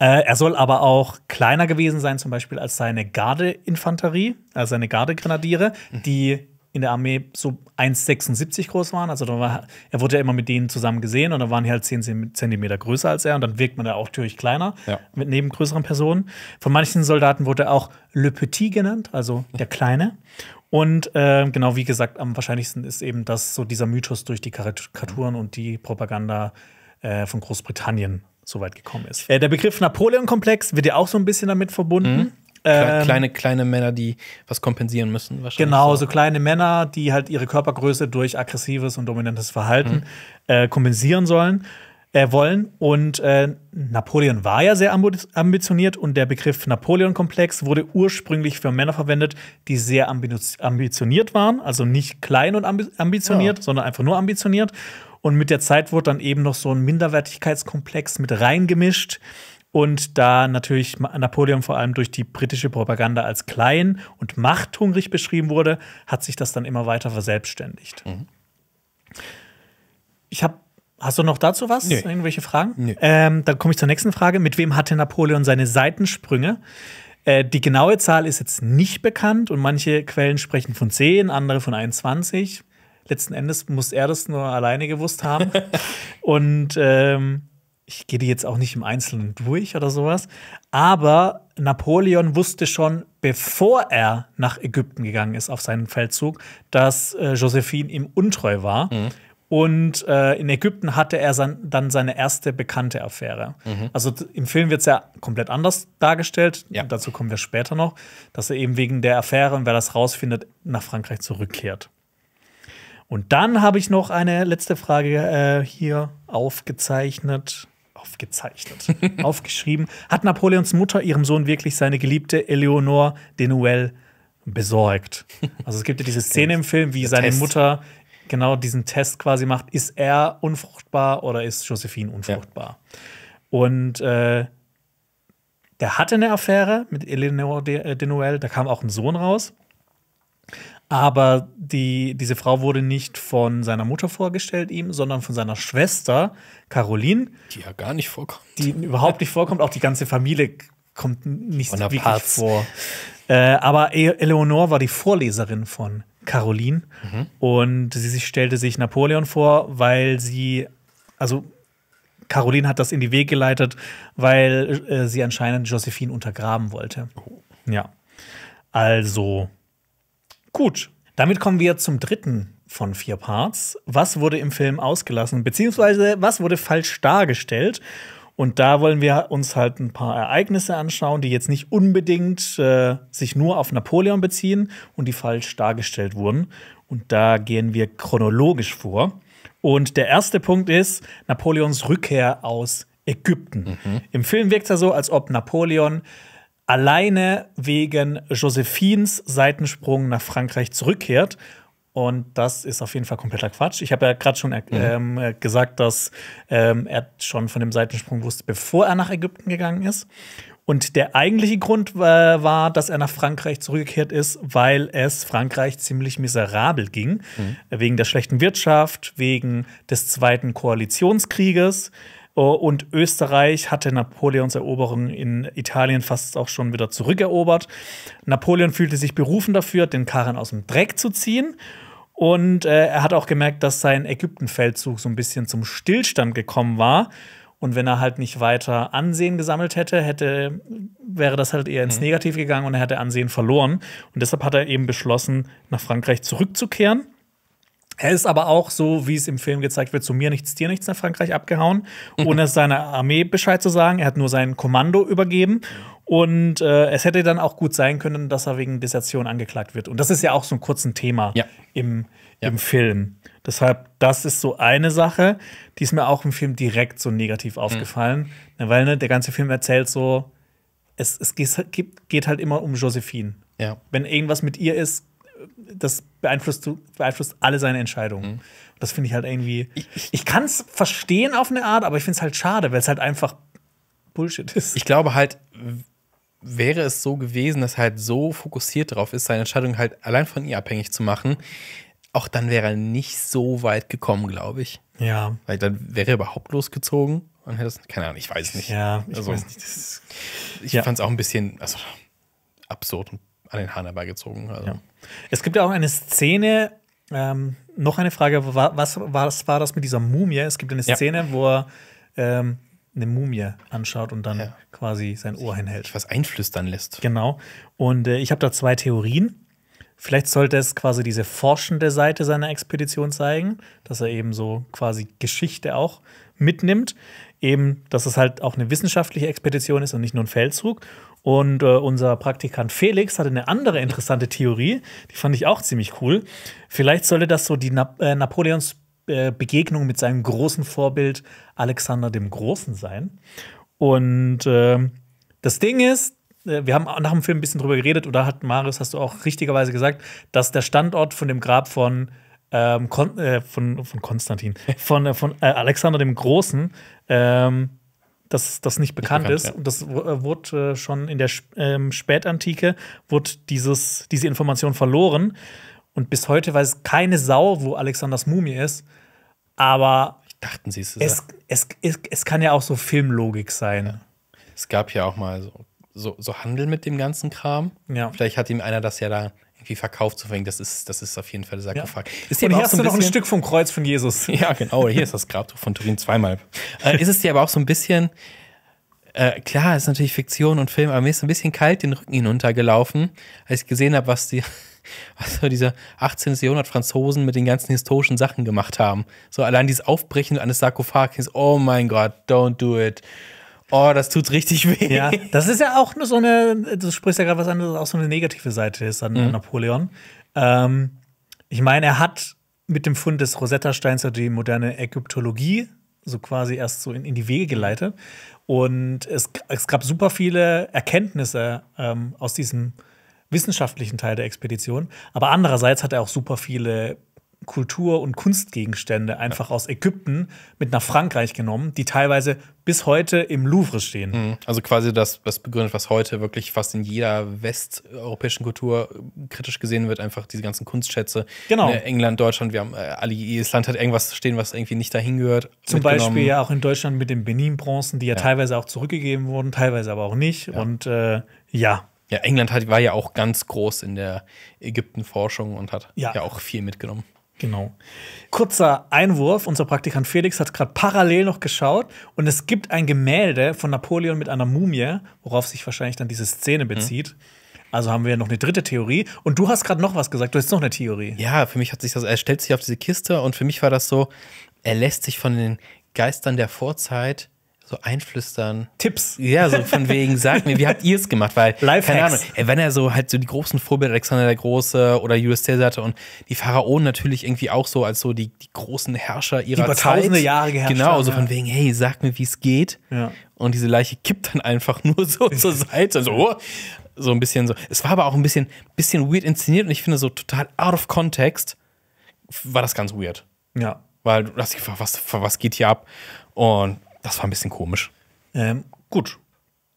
Äh, er soll aber auch kleiner gewesen sein, zum Beispiel als seine Gardeinfanterie, also seine Gardegrenadiere, mhm. die in der Armee so 1,76 groß waren. Also war, er wurde ja immer mit denen zusammen gesehen und dann waren die halt 10 Zentimeter größer als er und dann wirkt man ja auch natürlich kleiner ja. mit neben größeren Personen. Von manchen Soldaten wurde er auch Le Petit genannt, also der Kleine. Und äh, genau wie gesagt, am wahrscheinlichsten ist eben, dass so dieser Mythos durch die Karikaturen und die Propaganda äh, von Großbritannien so weit gekommen ist. Äh, der Begriff Napoleon-Komplex wird ja auch so ein bisschen damit verbunden. Mhm ähm, kleine, kleine Männer, die was kompensieren müssen, wahrscheinlich. Genau, so. kleine Männer, die halt ihre Körpergröße durch aggressives und dominantes Verhalten mhm. äh, kompensieren sollen, äh, wollen. Und äh, Napoleon war ja sehr ambitioniert und der Begriff Napoleon-Komplex wurde ursprünglich für Männer verwendet, die sehr ambitioniert waren, also nicht klein und ambitioniert, ja. sondern einfach nur ambitioniert. Und mit der Zeit wurde dann eben noch so ein Minderwertigkeitskomplex mit reingemischt und da natürlich Napoleon vor allem durch die britische Propaganda als klein und machthungrig beschrieben wurde, hat sich das dann immer weiter verselbstständigt. Mhm. Ich habe Hast du noch dazu was? Nee. Irgendwelche Fragen? Nee. Ähm, dann komme ich zur nächsten Frage. Mit wem hatte Napoleon seine Seitensprünge? Äh, die genaue Zahl ist jetzt nicht bekannt und manche Quellen sprechen von 10, andere von 21. Letzten Endes muss er das nur alleine gewusst haben. und ähm, ich gehe die jetzt auch nicht im Einzelnen durch oder sowas, aber Napoleon wusste schon, bevor er nach Ägypten gegangen ist auf seinen Feldzug, dass äh, Josephine ihm untreu war. Mhm. Und äh, in Ägypten hatte er sein, dann seine erste bekannte Affäre. Mhm. Also im Film wird es ja komplett anders dargestellt. Ja. Dazu kommen wir später noch, dass er eben wegen der Affäre und wer das rausfindet, nach Frankreich zurückkehrt. Und dann habe ich noch eine letzte Frage äh, hier aufgezeichnet gezeichnet, aufgeschrieben, hat Napoleons Mutter ihrem Sohn wirklich seine geliebte Eleonore de Noël besorgt. Also es gibt ja diese Szene im Film, wie seine Test. Mutter genau diesen Test quasi macht, ist er unfruchtbar oder ist Josephine unfruchtbar? Ja. Und äh, der hatte eine Affäre mit Eleonore de, äh, de Noël, da kam auch ein Sohn raus. Aber die, diese Frau wurde nicht von seiner Mutter vorgestellt ihm, sondern von seiner Schwester Caroline. Die ja gar nicht vorkommt. Die überhaupt nicht vorkommt. Auch die ganze Familie kommt nicht so wirklich Parts. vor. Äh, aber e-, Eleonore war die Vorleserin von Caroline. Mhm. Und sie sich, stellte sich Napoleon vor, weil sie, also Caroline hat das in die Wege geleitet, weil äh, sie anscheinend Josephine untergraben wollte. Oh. Ja. Also Gut, damit kommen wir zum dritten von vier Parts. Was wurde im Film ausgelassen, beziehungsweise was wurde falsch dargestellt? Und da wollen wir uns halt ein paar Ereignisse anschauen, die jetzt nicht unbedingt äh, sich nur auf Napoleon beziehen und die falsch dargestellt wurden. Und da gehen wir chronologisch vor. Und der erste Punkt ist Napoleons Rückkehr aus Ägypten. Mhm. Im Film wirkt es ja so, als ob Napoleon alleine wegen Josephines Seitensprung nach Frankreich zurückkehrt. Und das ist auf jeden Fall kompletter Quatsch. Ich habe ja gerade schon mhm. ähm, mhm. gesagt, dass ähm, er schon von dem Seitensprung wusste, bevor er nach Ägypten gegangen ist. Und der eigentliche Grund äh, war, dass er nach Frankreich zurückgekehrt ist, weil es Frankreich ziemlich miserabel ging. Mhm. Wegen der schlechten Wirtschaft, wegen des Zweiten Koalitionskrieges, äh, und Österreich hatte Napoleons Eroberung in Italien fast auch schon wieder zurückerobert. Napoleon fühlte sich berufen dafür, den Karren aus dem Dreck zu ziehen. Und äh, er hat auch gemerkt, dass sein Ägyptenfeldzug so ein bisschen zum Stillstand gekommen war. Und wenn er halt nicht weiter Ansehen gesammelt hätte, hätte wäre das halt eher ins mhm. Negativ gegangen und er hätte Ansehen verloren. Und deshalb hat er eben beschlossen, nach Frankreich zurückzukehren er ist aber auch so, wie es im Film gezeigt wird, zu mir nichts, dir nichts nach Frankreich abgehauen, mhm. ohne seiner Armee Bescheid zu sagen. Er hat nur sein Kommando übergeben. Und äh, es hätte dann auch gut sein können, dass er wegen Dissertation angeklagt wird. Und das ist ja auch so ein kurzes Thema ja. im, im Film. Deshalb, das ist so eine Sache, die ist mir auch im Film direkt so negativ mhm. aufgefallen. Weil ne, der ganze Film erzählt so, es, es geht, geht halt immer um Josephine. Ja. Wenn irgendwas mit ihr ist, das beeinflusst, beeinflusst alle seine Entscheidungen. Mhm. Das finde ich halt irgendwie. Ich, ich, kann es verstehen auf eine Art, aber ich finde es halt schade, weil es halt einfach Bullshit ist. Ich glaube halt, wäre es so gewesen, dass er halt so fokussiert darauf ist, seine Entscheidung halt allein von ihr abhängig zu machen, auch dann wäre er nicht so weit gekommen, glaube ich. Ja. Weil dann wäre er überhaupt losgezogen und hätte es. Keine Ahnung, ich weiß nicht. Ja, ich also, weiß nicht. ich ja. fand es auch ein bisschen also, absurd und an den Haaren herbeigezogen. Also. Ja. Es gibt ja auch eine Szene, ähm, noch eine Frage, was, was war das mit dieser Mumie? Es gibt eine Szene, ja. wo er ähm, eine Mumie anschaut und dann ja. quasi sein Ohr hinhält. was einflüstern lässt. Genau. Und äh, ich habe da zwei Theorien. Vielleicht sollte es quasi diese forschende Seite seiner Expedition zeigen, dass er eben so quasi Geschichte auch mitnimmt. Eben, dass es halt auch eine wissenschaftliche Expedition ist und nicht nur ein Feldzug. Und äh, unser Praktikant Felix hatte eine andere interessante Theorie, die fand ich auch ziemlich cool. Vielleicht sollte das so die Na äh, Napoleons äh, Begegnung mit seinem großen Vorbild Alexander dem Großen sein. Und ähm, das Ding ist, äh, wir haben nach dem Film ein bisschen drüber geredet, oder hat Marius, hast du auch richtigerweise gesagt, dass der Standort von dem Grab von ähm, Kon äh, von, von Konstantin, von, äh, von äh, Alexander dem Großen ähm, dass das nicht bekannt, nicht bekannt ist. Ja. Und das äh, wurde äh, schon in der ähm, Spätantike wurde dieses, diese Information verloren. Und bis heute weiß keine Sau, wo Alexanders Mumie ist. Aber dachten sie es, es, es, es, es kann ja auch so Filmlogik sein. Ja. Es gab ja auch mal so, so, so Handel mit dem ganzen Kram. Ja. Vielleicht hat ihm einer das ja da irgendwie verkauft zu bringen, das ist, das ist auf jeden Fall der Sarkophag. Ja. Ist Und hier hast so du noch ein Stück vom Kreuz von Jesus. Ja, genau. Hier ist das Grabtuch von Turin zweimal. äh, ist es dir aber auch so ein bisschen, äh, klar, ist natürlich Fiktion und Film, aber mir ist ein bisschen kalt den Rücken hinuntergelaufen, als ich gesehen habe, was die, was so diese 18. Jahrhundert Franzosen mit den ganzen historischen Sachen gemacht haben. So allein dieses Aufbrechen eines Sarkophags, oh mein Gott, don't do it oh, das tut richtig weh. Ja, das ist ja auch nur so eine, du sprichst ja gerade was anderes, auch so eine negative Seite ist an mhm. Napoleon. Ähm, ich meine, er hat mit dem Fund des Rosetta-Steins die moderne Ägyptologie so quasi erst so in, in die Wege geleitet. Und es, es gab super viele Erkenntnisse ähm, aus diesem wissenschaftlichen Teil der Expedition. Aber andererseits hat er auch super viele Kultur- und Kunstgegenstände einfach ja. aus Ägypten mit nach Frankreich genommen, die teilweise bis heute im Louvre stehen. Mhm. Also quasi das, was begründet, was heute wirklich fast in jeder westeuropäischen Kultur äh, kritisch gesehen wird, einfach diese ganzen Kunstschätze. Genau. In ne, England, Deutschland, wir haben äh, alle, jedes Land hat irgendwas stehen, was irgendwie nicht dahin gehört. Zum Beispiel ja auch in Deutschland mit den Benin-Bronzen, die ja, ja, teilweise auch zurückgegeben wurden, teilweise aber auch nicht. Ja. Und äh, ja, ja, England hat, war ja auch ganz groß in der Ägyptenforschung und hat ja. ja, auch viel mitgenommen. Genau. Kurzer Einwurf. Unser Praktikant Felix hat gerade parallel noch geschaut und es gibt ein Gemälde von Napoleon mit einer Mumie, worauf sich wahrscheinlich dann diese Szene mhm. bezieht. Mhm. Also haben wir noch eine dritte Theorie. Und du hast gerade noch was gesagt. Du hast noch eine Theorie. Ja, für mich hat sich das, er stellt sich auf diese Kiste und für mich war das so, er lässt sich von den Geistern der Vorzeit so einflüstern. Tipps. Ja, so von wegen, sag mir, wie habt ihr es gemacht? Weil, Live keine Ahnung, ey, wenn er so halt so die großen Vorbilder, Alexander der Große oder Julius Caesar hatte und die Pharaonen natürlich irgendwie auch so als so die, die großen Herrscher ihrer die über Zeit. tausende Jahre geherrscht Genau, so ja. von wegen, hey, sag mir, wie es geht. Ja. Und diese Leiche kippt dann einfach nur so zur Seite, so, so ein bisschen so. Es war aber auch ein bisschen, bisschen weird inszeniert und ich finde so total out of context war das ganz weird. Ja. Weil du hast dich gefragt, was, was geht hier ab? Und das war ein bisschen komisch. Ähm, gut.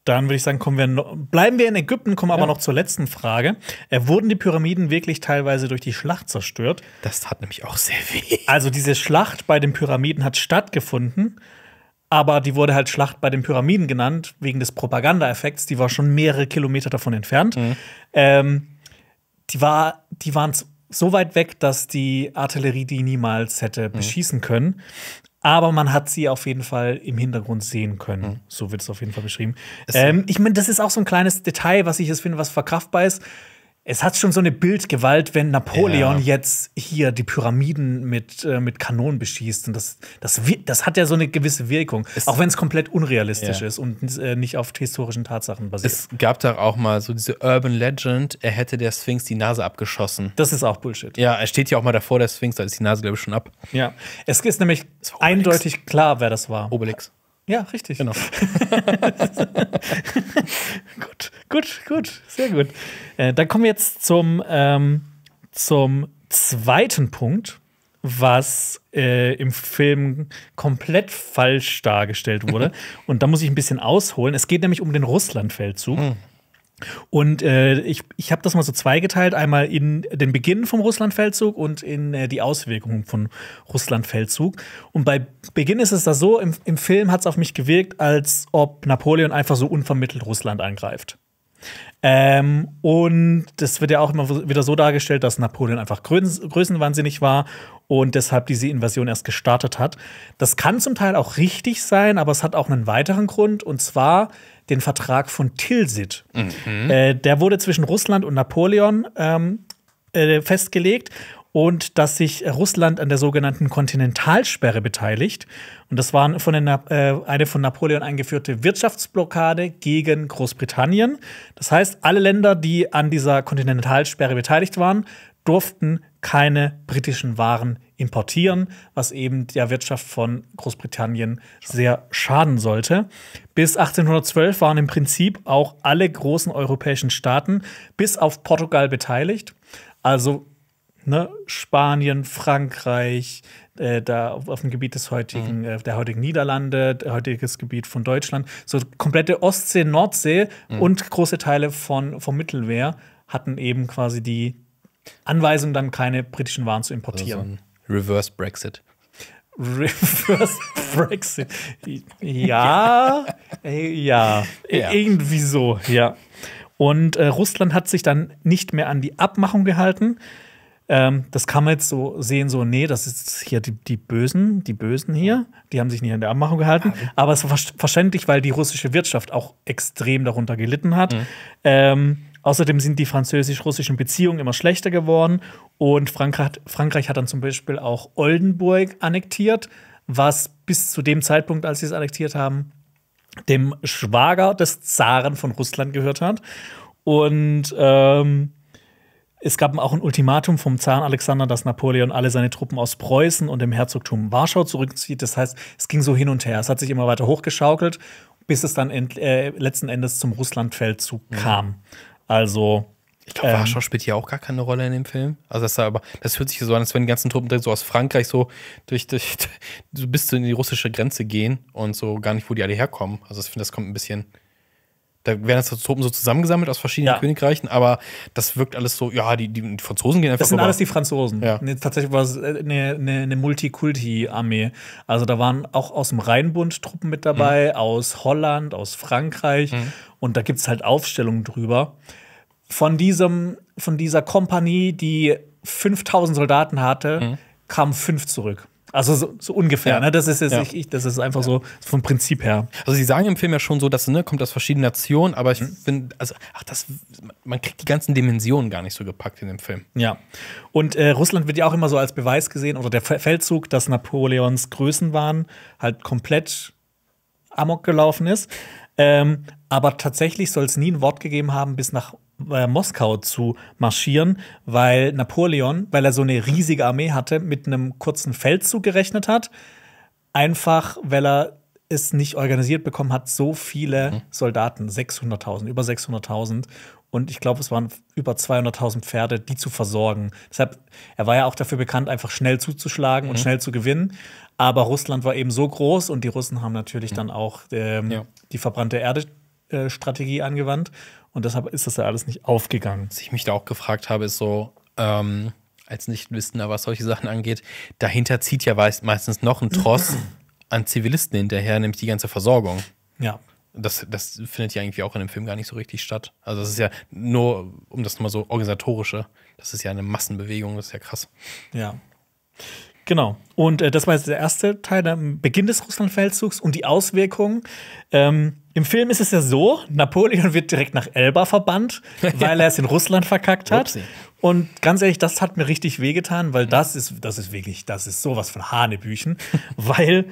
Dann würde ich sagen, kommen wir noch, bleiben wir in Ägypten, kommen ja. aber noch zur letzten Frage. Äh, wurden die Pyramiden wirklich teilweise durch die Schlacht zerstört? Das tat nämlich auch sehr weh. Also diese Schlacht bei den Pyramiden hat stattgefunden, aber die wurde halt Schlacht bei den Pyramiden genannt, wegen des Propaganda-Effekts. Die war schon mehrere Kilometer davon entfernt. Mhm. Ähm, die, war, die waren so weit weg, dass die Artillerie die niemals hätte mhm. beschießen können aber man hat sie auf jeden Fall im Hintergrund sehen können. Mhm. So wird es auf jeden Fall beschrieben. Ähm, ich meine, das ist auch so ein kleines Detail, was ich jetzt finde, was verkraftbar ist. Es hat schon so eine Bildgewalt, wenn Napoleon ja. jetzt hier die Pyramiden mit, äh, mit Kanonen beschießt. Und das, das, das hat ja so eine gewisse Wirkung, es auch wenn es komplett unrealistisch ja. ist und äh, nicht auf historischen Tatsachen basiert. Es gab da auch mal so diese Urban Legend, er hätte der Sphinx die Nase abgeschossen. Das ist auch Bullshit. Ja, er steht ja auch mal davor, der Sphinx, da ist die Nase, glaube ich, schon ab. Ja, es ist nämlich eindeutig klar, wer das war. Obelix. Ja, richtig. Genau. gut, gut, gut, sehr gut. Äh, dann kommen wir jetzt zum, ähm, zum zweiten Punkt, was äh, im Film komplett falsch dargestellt wurde. Und da muss ich ein bisschen ausholen. Es geht nämlich um den Russlandfeldzug. Mhm. Und äh, ich, ich habe das mal so zweigeteilt, einmal in den Beginn vom Russlandfeldzug und in äh, die Auswirkungen von Russlandfeldzug. Und bei Beginn ist es da so, im, im Film hat es auf mich gewirkt, als ob Napoleon einfach so unvermittelt Russland angreift. Ähm, und das wird ja auch immer wieder so dargestellt, dass Napoleon einfach größenwahnsinnig war und deshalb diese Invasion erst gestartet hat. Das kann zum Teil auch richtig sein, aber es hat auch einen weiteren Grund. Und zwar den Vertrag von Tilsit. Mhm. Äh, der wurde zwischen Russland und Napoleon ähm, äh, festgelegt und dass sich Russland an der sogenannten Kontinentalsperre beteiligt. Und das war von der, äh, eine von Napoleon eingeführte Wirtschaftsblockade gegen Großbritannien. Das heißt, alle Länder, die an dieser Kontinentalsperre beteiligt waren, durften keine britischen Waren importieren, was eben der Wirtschaft von Großbritannien sehr schaden sollte. Bis 1812 waren im Prinzip auch alle großen europäischen Staaten bis auf Portugal beteiligt. Also ne, Spanien, Frankreich, äh, da auf, auf, dem Gebiet des heutigen, mhm. Äh, der heutigen Niederlande, heutiges Gebiet von Deutschland. So komplette Ostsee, Nordsee mhm. und große Teile von, vom Mittelmeer hatten eben quasi die Anweisung, dann keine britischen Waren zu importieren. Also Reverse Brexit. Reverse Brexit. Ja, ja, äh, äh, ja. irgendwie so, ja. Und äh, Russland hat sich dann nicht mehr an die Abmachung gehalten. Ähm, das kann man jetzt so sehen, so, nee, das ist hier die, die Bösen, die Bösen hier, die haben sich nicht an die Abmachung gehalten. Ah, Aber es war verständlich, weil die russische Wirtschaft auch extrem darunter gelitten hat. Mhm. Ähm, Außerdem sind die französisch-russischen Beziehungen immer schlechter geworden und Frankreich, Frankreich hat dann zum Beispiel auch Oldenburg annektiert, was bis zu dem Zeitpunkt, als sie es annektiert haben, dem Schwager des Zaren von Russland gehört hat. Und ähm, es gab auch ein Ultimatum vom Zaren Alexander, dass Napoleon alle seine Truppen aus Preußen und dem Herzogtum Warschau zurückzieht. Das heißt, es ging so hin und her. Es hat sich immer weiter hochgeschaukelt, bis es dann äh, letzten Endes zum Russlandfeldzug mhm. kam. Also. Ich glaube, ähm, Warschau spielt hier auch gar keine Rolle in dem Film. Also das, aber, das hört sich so an, als wenn die ganzen Truppen so aus Frankreich so durch, durch so bis zu in die russische Grenze gehen und so gar nicht, wo die alle herkommen. Also ich finde, das kommt ein bisschen. Da werden jetzt Truppen so zusammengesammelt aus verschiedenen ja. Königreichen, aber das wirkt alles so, ja, die, die Franzosen gehen einfach. Das sind rüber. alles die Franzosen. Ja. Nee, tatsächlich war es eine, äh, eine, eine Multikulti-Armee. Also da waren auch aus dem Rheinbund Truppen mit dabei, mhm. aus Holland, aus Frankreich. Mhm. Und da gibt es halt Aufstellungen drüber von diesem, von dieser Kompanie, die 5000 Soldaten hatte, mhm. kamen fünf zurück. Also so, so ungefähr, ja. ne? Das ist jetzt ja. ich, das ist einfach ja. so vom Prinzip her. Also sie sagen im Film ja schon so, dass ne, kommt aus verschiedenen Nationen, aber ich mhm. finde, also ach das, man kriegt die ganzen Dimensionen gar nicht so gepackt in dem Film. Ja. Und äh, Russland wird ja auch immer so als Beweis gesehen oder der Feldzug, dass Napoleons Größen waren, halt komplett amok gelaufen ist. Ähm, aber tatsächlich soll es nie ein Wort gegeben haben bis nach äh, Moskau zu marschieren, weil Napoleon, weil er so eine riesige Armee hatte, mit einem kurzen Feldzug gerechnet hat. Einfach, weil er es nicht organisiert bekommen hat, so viele mhm. Soldaten, 600.000, über 600.000. Und ich glaube, es waren über 200.000 Pferde, die zu versorgen. Deshalb, er war ja auch dafür bekannt, einfach schnell zuzuschlagen mhm. und schnell zu gewinnen. Aber Russland war eben so groß und die Russen haben natürlich mhm. dann auch ähm, ja. die verbrannte Erde Strategie angewandt. Und deshalb ist das ja alles nicht aufgegangen. Was ich mich da auch gefragt habe, ist so, ähm, als Nichtwissender, was solche Sachen angeht, dahinter zieht ja meistens noch ein Tross an Zivilisten hinterher, nämlich die ganze Versorgung. Ja. Das, das findet ja irgendwie auch in dem Film gar nicht so richtig statt. Also, das ist ja nur, um das nochmal so organisatorische, das ist ja eine Massenbewegung, das ist ja krass. Ja. Genau. Und äh, das war jetzt der erste Teil, der Beginn des Russlandfeldzugs und die Auswirkungen. Ähm, Im Film ist es ja so: Napoleon wird direkt nach Elba verbannt, weil er es in Russland verkackt hat. Upsi. Und ganz ehrlich, das hat mir richtig wehgetan, weil das ist, das ist wirklich, das ist sowas von Hanebüchen, weil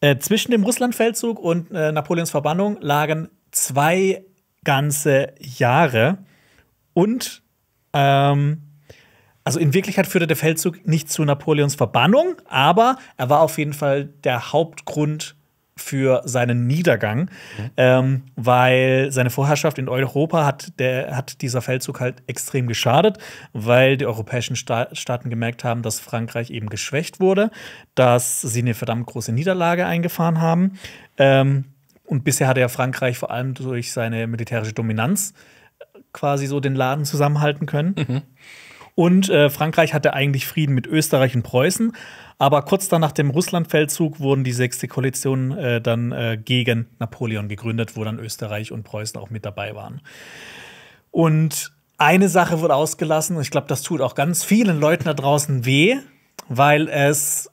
äh, zwischen dem Russlandfeldzug und äh, Napoleons Verbannung lagen zwei ganze Jahre und ähm, also in Wirklichkeit führte der Feldzug nicht zu Napoleons Verbannung, aber er war auf jeden Fall der Hauptgrund für seinen Niedergang, mhm. ähm, weil seine Vorherrschaft in Europa hat, der, hat dieser Feldzug halt extrem geschadet, weil die europäischen Sta Staaten gemerkt haben, dass Frankreich eben geschwächt wurde, dass sie eine verdammt große Niederlage eingefahren haben. Ähm, und bisher hatte ja Frankreich vor allem durch seine militärische Dominanz äh, quasi so den Laden zusammenhalten können. Mhm. Und äh, Frankreich hatte eigentlich Frieden mit Österreich und Preußen. Aber kurz danach dem Russlandfeldzug wurden die sechste Koalition äh, dann äh, gegen Napoleon gegründet, wo dann Österreich und Preußen auch mit dabei waren. Und eine Sache wurde ausgelassen, und ich glaube, das tut auch ganz vielen Leuten da draußen weh, weil es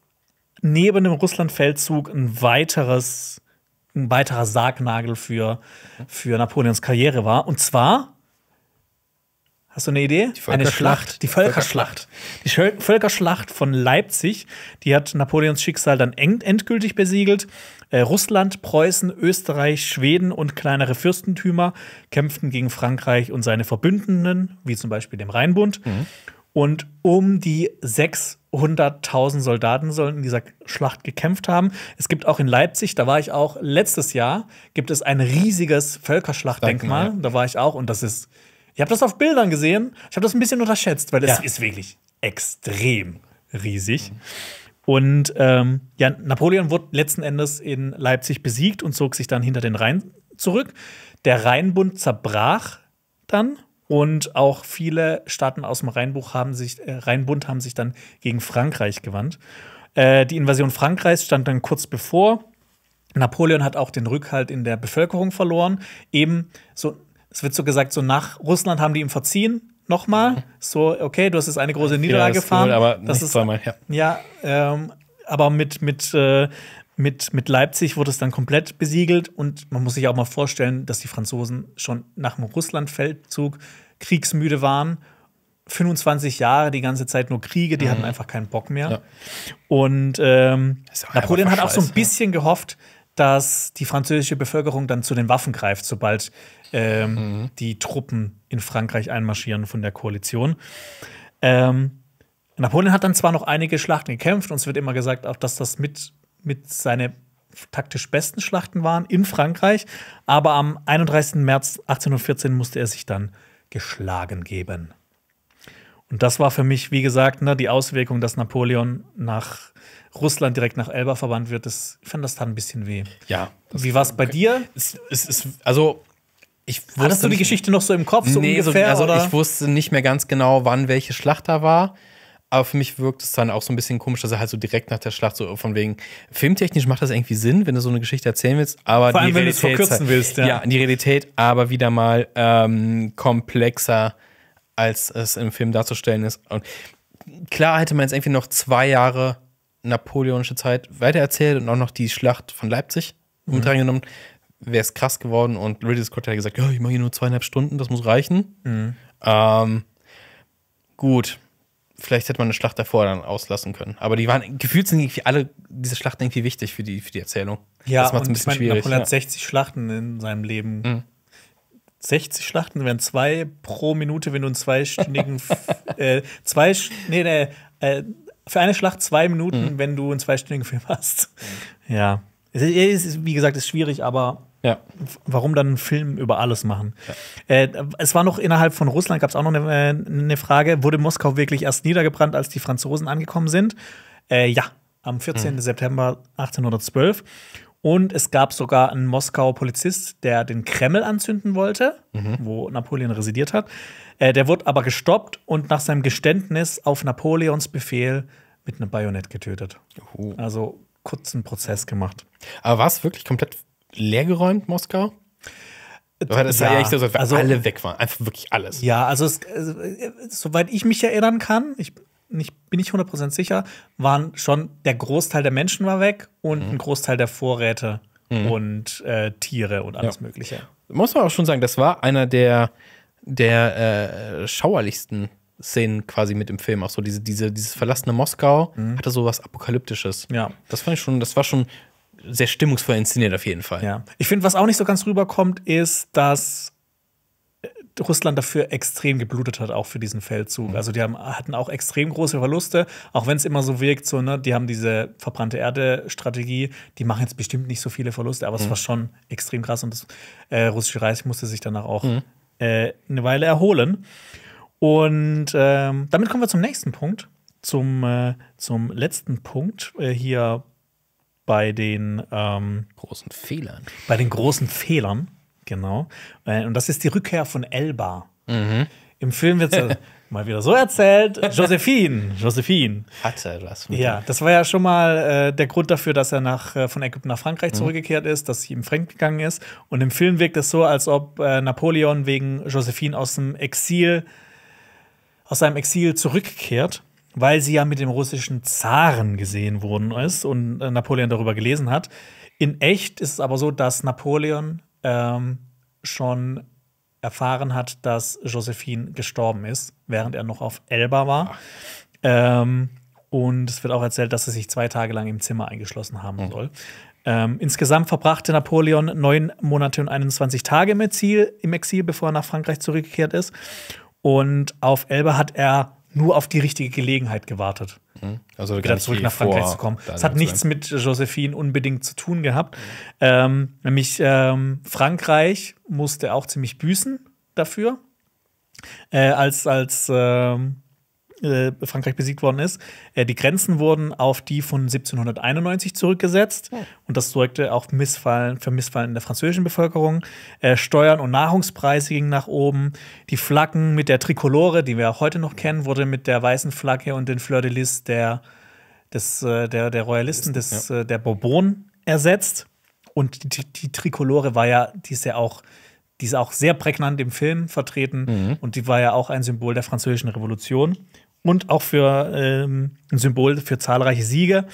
neben dem Russlandfeldzug ein weiteres, ein weiterer Sargnagel für, für Napoleons Karriere war. Und zwar Hast du eine Idee? Eine Schlacht, die Völkerschlacht. Die Völkerschlacht von Leipzig, die hat Napoleons Schicksal dann endgültig besiegelt. Äh, Russland, Preußen, Österreich, Schweden und kleinere Fürstentümer kämpften gegen Frankreich und seine Verbündeten, wie zum Beispiel dem Rheinbund. Mhm. Und um die 600.000 Soldaten sollen in dieser Schlacht gekämpft haben. Es gibt auch in Leipzig, da war ich auch letztes Jahr, gibt es ein riesiges Völkerschlachtdenkmal. Ja. Da war ich auch und das ist Ihr habt das auf Bildern gesehen. Ich habe das ein bisschen unterschätzt, weil es ja. ist wirklich extrem riesig. Mhm. Und ähm, ja, Napoleon wurde letzten Endes in Leipzig besiegt und zog sich dann hinter den Rhein zurück. Der Rheinbund zerbrach dann und auch viele Staaten aus dem Rheinbuch haben sich, äh, Rheinbund haben sich dann gegen Frankreich gewandt. Äh, die Invasion Frankreichs stand dann kurz bevor. Napoleon hat auch den Rückhalt in der Bevölkerung verloren, eben so es wird so gesagt, so nach Russland haben die ihm verziehen, nochmal. Mhm. So, okay, du hast jetzt eine große Niederlage gefahren. Ja, das, cool, das ist zweimal, ja. ja ähm, aber mit, mit, äh, mit, mit Leipzig wurde es dann komplett besiegelt und man muss sich auch mal vorstellen, dass die Franzosen schon nach dem Russlandfeldzug kriegsmüde waren. 25 Jahre die ganze Zeit nur Kriege, die mhm. hatten einfach keinen Bock mehr. Ja. Und ähm, Napoleon hat auch so ein ne? bisschen gehofft, dass die französische Bevölkerung dann zu den Waffen greift, sobald ähm, mhm. die Truppen in Frankreich einmarschieren von der Koalition. Ähm, Napoleon hat dann zwar noch einige Schlachten gekämpft, und es wird immer gesagt, auch dass das mit, mit seine taktisch besten Schlachten waren in Frankreich, aber am 31. März 1814 musste er sich dann geschlagen geben. Und das war für mich, wie gesagt, ne, die Auswirkung, dass Napoleon nach Russland direkt nach Elba verbannt wird. Das, ich fand das dann ein bisschen weh. Ja. Wie war es bei dir? Es, es, es, also, ich wusste Hattest du die Geschichte noch so im Kopf? So nee, ungefähr, also oder? ich wusste nicht mehr ganz genau, wann welche Schlacht da war. Aber für mich wirkt es dann auch so ein bisschen komisch, dass er halt so direkt nach der Schlacht so von wegen, filmtechnisch macht das irgendwie Sinn, wenn du so eine Geschichte erzählen willst, aber Vor allem, die wenn du es verkürzen willst, ja. ja. die Realität aber wieder mal ähm, komplexer als es im Film darzustellen ist. Und klar hätte man jetzt irgendwie noch zwei Jahre napoleonische Zeit weitererzählt und auch noch die Schlacht von Leipzig mhm. mit reingenommen, wäre es krass geworden. Und Ridley Scott hätte gesagt, ja, ich mache hier nur zweieinhalb Stunden, das muss reichen. Mhm. Ähm, gut, vielleicht hätte man eine Schlacht davor dann auslassen können. Aber die waren, gefühlt sind irgendwie alle diese Schlachten irgendwie wichtig für die, für die Erzählung. Ja, das macht es ein bisschen ich mein, schwierig. 160 ja. Schlachten in seinem Leben mhm. 60 Schlachten wären zwei pro Minute, wenn du einen zweistündigen, äh, zwei, nee, nee, äh, für eine Schlacht zwei Minuten, mhm. wenn du einen zweistündigen Film hast. Ja. Es ist, wie gesagt, ist schwierig, aber ja. warum dann einen Film über alles machen? Ja. Äh, es war noch innerhalb von Russland, gab es auch noch eine, äh, eine Frage, wurde Moskau wirklich erst niedergebrannt, als die Franzosen angekommen sind? Äh, ja, am 14. Mhm. September 1812. Und es gab sogar einen Moskauer Polizist, der den Kreml anzünden wollte, mhm. wo Napoleon residiert hat. Äh, der wurde aber gestoppt und nach seinem Geständnis auf Napoleons Befehl mit einem Bajonett getötet. Juhu. Also kurzen Prozess gemacht. Aber war es wirklich komplett leergeräumt, Moskau? Äh, das ja, war ja echt so, dass wir also, alle weg waren. Einfach wirklich alles. Ja, also, es, also soweit ich mich erinnern kann, ich nicht, bin ich 100% sicher, waren schon der Großteil der Menschen war weg und mhm. ein Großteil der Vorräte mhm. und äh, Tiere und alles ja. Mögliche. Muss man auch schon sagen, das war einer der, der äh, schauerlichsten Szenen quasi mit im Film. Auch so diese, diese, dieses verlassene Moskau mhm. hatte so was Apokalyptisches. Ja. Das fand ich schon, das war schon sehr stimmungsvoll inszeniert auf jeden Fall. Ja. Ich finde, was auch nicht so ganz rüberkommt, ist, dass Russland dafür extrem geblutet hat, auch für diesen Feldzug. Mhm. Also die haben, hatten auch extrem große Verluste, auch wenn es immer so wirkt, so, ne, die haben diese verbrannte Erde-Strategie, die machen jetzt bestimmt nicht so viele Verluste, aber mhm. es war schon extrem krass und das äh, russische Reich musste sich danach auch mhm. äh, eine Weile erholen. Und ähm, damit kommen wir zum nächsten Punkt, zum, äh, zum letzten Punkt äh, hier bei den ähm, großen Fehlern. Bei den großen Fehlern. Genau. Äh, und das ist die Rückkehr von Elba. Mhm. Im Film wird es mal wieder so erzählt. Josephine, Josephine. Hatte was. ja, das war ja schon mal äh, der Grund dafür, dass er nach, äh, von Ägypten nach Frankreich mhm. zurückgekehrt ist, dass sie ihm fremd gegangen ist. Und im Film wirkt es so, als ob äh, Napoleon wegen Josephine aus dem Exil, aus seinem Exil zurückkehrt weil sie ja mit dem russischen Zaren gesehen worden ist und äh, Napoleon darüber gelesen hat. In echt ist es aber so, dass Napoleon ähm, schon erfahren hat, dass Josephine gestorben ist, während er noch auf Elba war. Ähm, und es wird auch erzählt, dass er sich zwei Tage lang im Zimmer eingeschlossen haben mhm. soll. Ähm, insgesamt verbrachte Napoleon neun Monate und 21 Tage im Exil, im Exil, bevor er nach Frankreich zurückgekehrt ist. Und auf Elba hat er nur auf die richtige Gelegenheit gewartet. Hm? Also wieder zurück nach Frankreich zu kommen. Es hat nichts mit Josephine unbedingt zu tun gehabt. Mhm. Ähm, nämlich ähm, Frankreich musste auch ziemlich büßen dafür, äh, als, als ähm, äh, Frankreich besiegt worden ist. Äh, die Grenzen wurden auf die von 1791 zurückgesetzt ja. und das sorgte auch Missfallen, für Missfallen in der französischen Bevölkerung. Äh, Steuern und Nahrungspreise gingen nach oben. Die Flaggen mit der Trikolore, die wir auch heute noch kennen, wurde mit der weißen Flagge und den Fleur de Lis der, äh, der, der Royalisten, des, ja. Äh, der Bourbon ersetzt. Und die, die, die Trikolore war ja, die ist ja auch die ist auch sehr prägnant im Film vertreten mhm. und die war ja auch ein Symbol der französischen Revolution und auch für ähm, ein Symbol für zahlreiche Siege.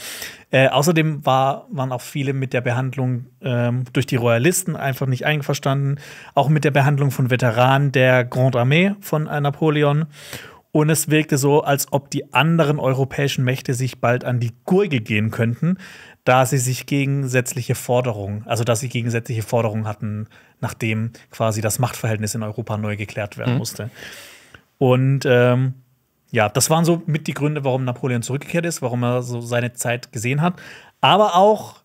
Äh, außerdem war, waren auch viele mit der Behandlung ähm, durch die Royalisten einfach nicht einverstanden, auch mit der Behandlung von Veteranen der Grande Armee von Napoleon. Und es wirkte so, als ob die anderen europäischen Mächte sich bald an die Gurgel gehen könnten, da sie sich gegensätzliche Forderungen, also dass sie gegensätzliche Forderungen hatten, nachdem quasi das Machtverhältnis in Europa neu geklärt werden mhm. musste. Mhm. Und ähm, ja, das waren so mit die Gründe, warum Napoleon zurückgekehrt ist, warum er so seine Zeit gesehen hat. Aber auch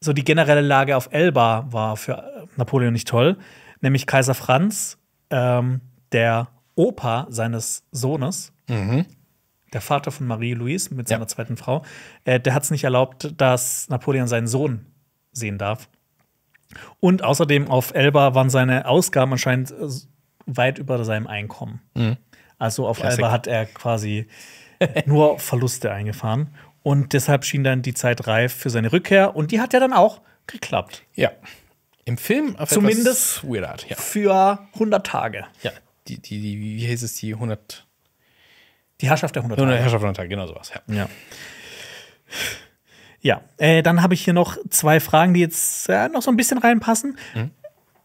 so die generelle Lage auf Elba war für Napoleon nicht toll. Nämlich Kaiser Franz, ähm, der Opa seines Sohnes, mhm. der Vater von Marie-Louise mit seiner ja. zweiten Frau, äh, der hat es nicht erlaubt, dass Napoleon seinen Sohn sehen darf. Und außerdem auf Elba waren seine Ausgaben anscheinend äh, weit über seinem Einkommen. Mhm. Also auf Klassik. Alba hat er quasi nur Verluste eingefahren. Und deshalb schien dann die Zeit reif für seine Rückkehr. Und die hat ja dann auch geklappt. Ja. Im Film auf Zumindest Art, ja. für 100 Tage. Ja, die, die, die, wie hieß es, die 100 Die Herrschaft der 100 Tage. Die Herrschaft der 100 Tage, genau sowas, ja. Ja, ja. Äh, dann habe ich hier noch zwei Fragen, die jetzt äh, noch so ein bisschen reinpassen. Mhm.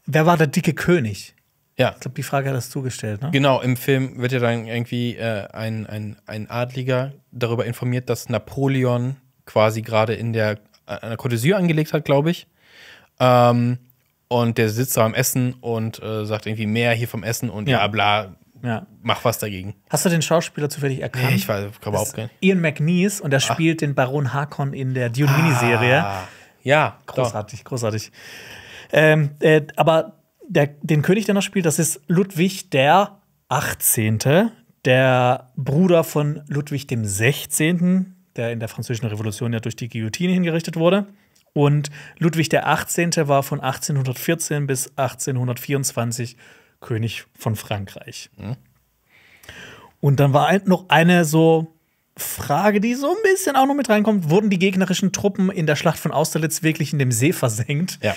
Wer war der dicke König? Ja. Ich glaube, die Frage hat das zugestellt, ne? Genau, im Film wird ja dann irgendwie äh, ein, ein, ein Adliger darüber informiert, dass Napoleon quasi gerade in der äh, an der Côte d'Azur angelegt hat, glaube ich. Ähm, und der sitzt da am Essen und äh, sagt irgendwie mehr hier vom Essen und ja, ja bla, ja. mach was dagegen. Hast du den Schauspieler zufällig erkannt? Nee, ich weiß, kann überhaupt nicht. Ian McNeese und er ah. spielt den Baron Harkon in der Dune-Miniserie. Ah, ja, großartig, doch. großartig. Ähm, äh, aber der, den König, der noch spielt, das ist Ludwig der 18., der Bruder von Ludwig dem 16., der in der Französischen Revolution ja durch die Guillotine hingerichtet wurde. Und Ludwig der 18. war von 1814 bis 1824 König von Frankreich. Mhm. Und dann war noch eine so Frage, die so ein bisschen auch noch mit reinkommt, wurden die gegnerischen Truppen in der Schlacht von Austerlitz wirklich in dem See versenkt? Ja.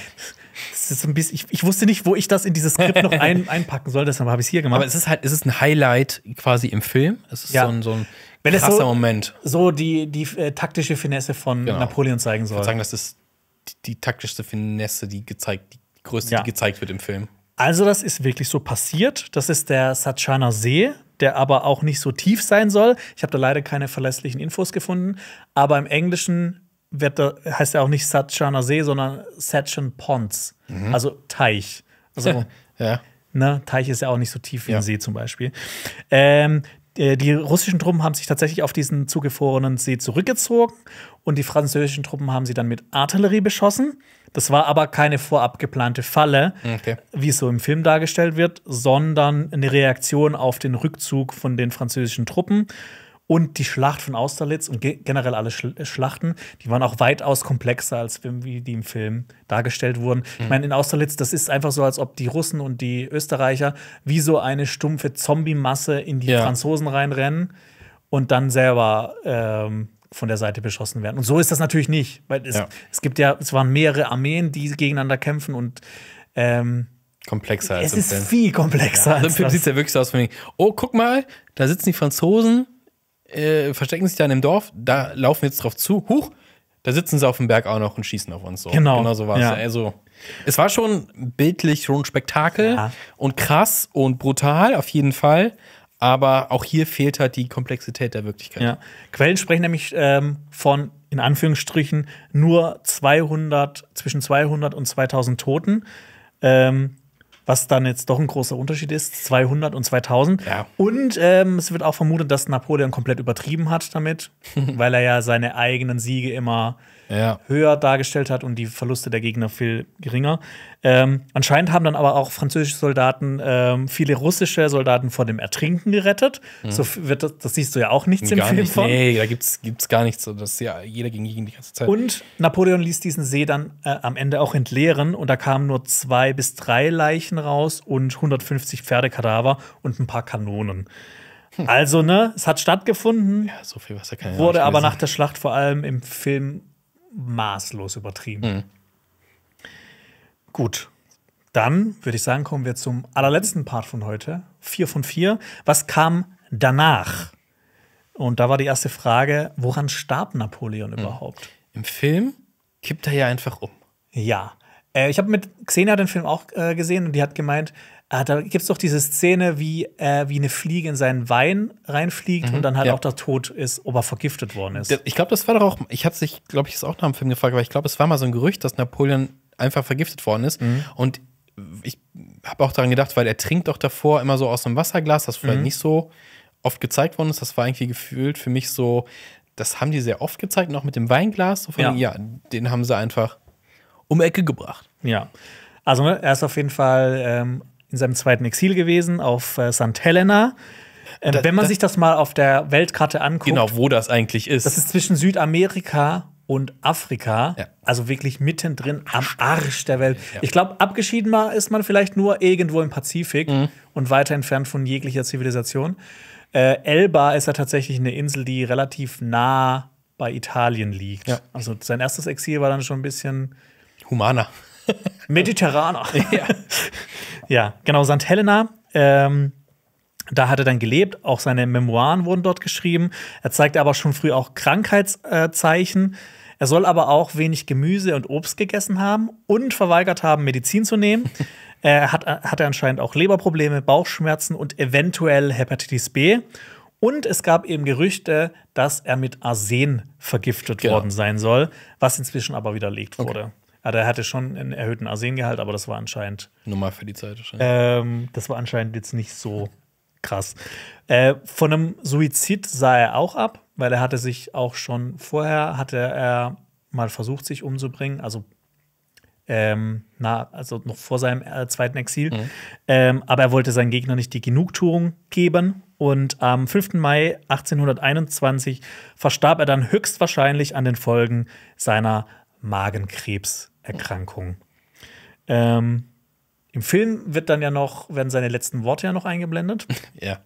Das ist ein bisschen, ich, ich wusste nicht, wo ich das in dieses Skript noch ein, einpacken soll, deshalb habe ich es hier gemacht. Aber es ist halt, es ist ein Highlight quasi im Film. Es ist ja. so ein, so ein Wenn krasser so, Moment. So die, die äh, taktische Finesse von genau. Napoleon zeigen soll. Ich würde sagen, das ist die, die, taktischste Finesse, die gezeigt, die größte, ja. die gezeigt wird im Film. Also, das ist wirklich so passiert. Das ist der Satschana See der aber auch nicht so tief sein soll. Ich habe da leider keine verlässlichen Infos gefunden, aber im Englischen wird da, heißt er auch nicht Satchaner See, sondern Satchan Ponds, mhm. also Teich. Also, ja. ne, Teich ist ja auch nicht so tief wie ja. ein See zum Beispiel. Ähm, äh, die russischen Truppen haben sich tatsächlich auf diesen zugefrorenen See zurückgezogen und die französischen Truppen haben sie dann mit Artillerie beschossen. Das war aber keine vorab geplante Falle, okay. wie es so im Film dargestellt wird, sondern eine Reaktion auf den Rückzug von den französischen Truppen. Und die Schlacht von Austerlitz und ge generell alle Schl äh, Schlachten, die waren auch weitaus komplexer, als wie die im Film dargestellt wurden. Mhm. Ich hm. meine, in Austerlitz, das ist einfach so, als ob die Russen und die Österreicher wie so eine stumpfe Zombie-Masse in die ja. Franzosen reinrennen und dann selber ähm, von der Seite beschossen werden. Und so ist das natürlich nicht, weil es, ja. es gibt ja, es waren mehrere Armeen, die gegeneinander kämpfen und ähm, komplexer als es ist denn. viel komplexer. Ja, also Im sieht es ja wirklich so aus von oh, guck mal, da sitzen die Franzosen, äh, verstecken sich da in dem Dorf, da laufen wir jetzt drauf zu, huch, da sitzen sie auf dem Berg auch noch und schießen auf uns so. Genau. Genau so war es. Ja. Also, es war schon bildlich schon Spektakel ja. und krass und brutal auf jeden Fall aber auch hier fehlt halt die Komplexität der Wirklichkeit. Ja. Quellen sprechen nämlich ähm, von in Anführungsstrichen nur 200 zwischen 200 und 2000 Toten. Ähm, was dann jetzt doch ein großer Unterschied ist, 200 und 2000. Ja. Und ähm, es wird auch vermutet, dass Napoleon komplett übertrieben hat damit, weil er ja seine eigenen Siege immer ja. höher dargestellt hat und die Verluste der Gegner viel geringer. Ähm, anscheinend haben dann aber auch französische Soldaten ähm, viele russische Soldaten vor dem Ertrinken gerettet. Mhm. So wird das, das, siehst du ja auch nichts gar im Film nicht, von. Nee, da gibt's, gibt's gar nichts. Das ist ja jeder gegen jeden die ganze Zeit. Und Napoleon ließ diesen See dann äh, am Ende auch entleeren und da kamen nur zwei bis drei Leichen raus und 150 Pferdekadaver und ein paar Kanonen. Hm. Also, ne, es hat stattgefunden. Ja, so viel Wasser kann ja Wurde aber nach der Schlacht vor allem im Film maßlos übertrieben. Mhm. Gut, dann würde ich sagen, kommen wir zum allerletzten Part von heute. Vier von vier. Was kam danach? Und da war die erste Frage, woran starb Napoleon mhm. überhaupt? Im Film kippt er ja einfach um. Ja. Äh, ich habe mit Xenia den Film auch äh, gesehen und die hat gemeint, Ah, da gibt es doch diese Szene, wie, äh, wie eine Fliege in seinen Wein reinfliegt mhm, und dann halt ja. auch der Tod ist, ob er vergiftet worden ist. Ich glaube, das war doch auch, ich hatte sich, glaube ich, das auch nach dem Film gefragt, aber ich glaube, es war mal so ein Gerücht, dass Napoleon einfach vergiftet worden ist. Mhm. Und ich habe auch daran gedacht, weil er trinkt auch davor immer so aus einem Wasserglas, das vielleicht mhm. nicht so oft gezeigt worden ist. Das war irgendwie gefühlt für mich so, das haben die sehr oft gezeigt, auch mit dem Weinglas. So von, ja. ja, den haben sie einfach um Ecke gebracht. Ja. Also ne, er ist auf jeden Fall ähm, in seinem zweiten Exil gewesen, auf äh, St. Helena. Ähm, da, wenn man da, sich das mal auf der Weltkarte anguckt. Genau, wo das eigentlich ist. Das ist zwischen Südamerika und Afrika. Ja. Also wirklich mittendrin am Arsch der Welt. Ja. Ich glaube, abgeschieden ist man vielleicht nur irgendwo im Pazifik mhm. und weiter entfernt von jeglicher Zivilisation. Äh, Elba ist ja tatsächlich eine Insel, die relativ nah bei Italien liegt. Ja. Also sein erstes Exil war dann schon ein bisschen humaner. Mediterraner. ja. ja, genau, St. Helena. Ähm, da hat er dann gelebt, auch seine Memoiren wurden dort geschrieben. Er zeigte aber schon früh auch Krankheitszeichen. er soll aber auch wenig Gemüse und Obst gegessen haben und verweigert haben, Medizin zu nehmen. er äh, hat, hat anscheinend auch Leberprobleme, Bauchschmerzen und eventuell Hepatitis B. Und es gab eben Gerüchte, dass er mit Arsen vergiftet genau. worden sein soll, was inzwischen aber widerlegt okay. wurde. Also er hatte schon einen erhöhten Arsengehalt, aber das war anscheinend. Normal für die Zeit wahrscheinlich. Ähm, das war anscheinend jetzt nicht so krass. Äh, von einem Suizid sah er auch ab, weil er hatte sich auch schon vorher, hatte er mal versucht, sich umzubringen, also ähm, na, also noch vor seinem äh, zweiten Exil. Mhm. Ähm, aber er wollte seinen Gegner nicht die Genugtuung geben. Und am 5. Mai 1821 verstarb er dann höchstwahrscheinlich an den Folgen seiner Magenkrebs. Erkrankung. Ähm, Im Film wird dann ja noch, werden seine letzten Worte ja noch eingeblendet. Ja.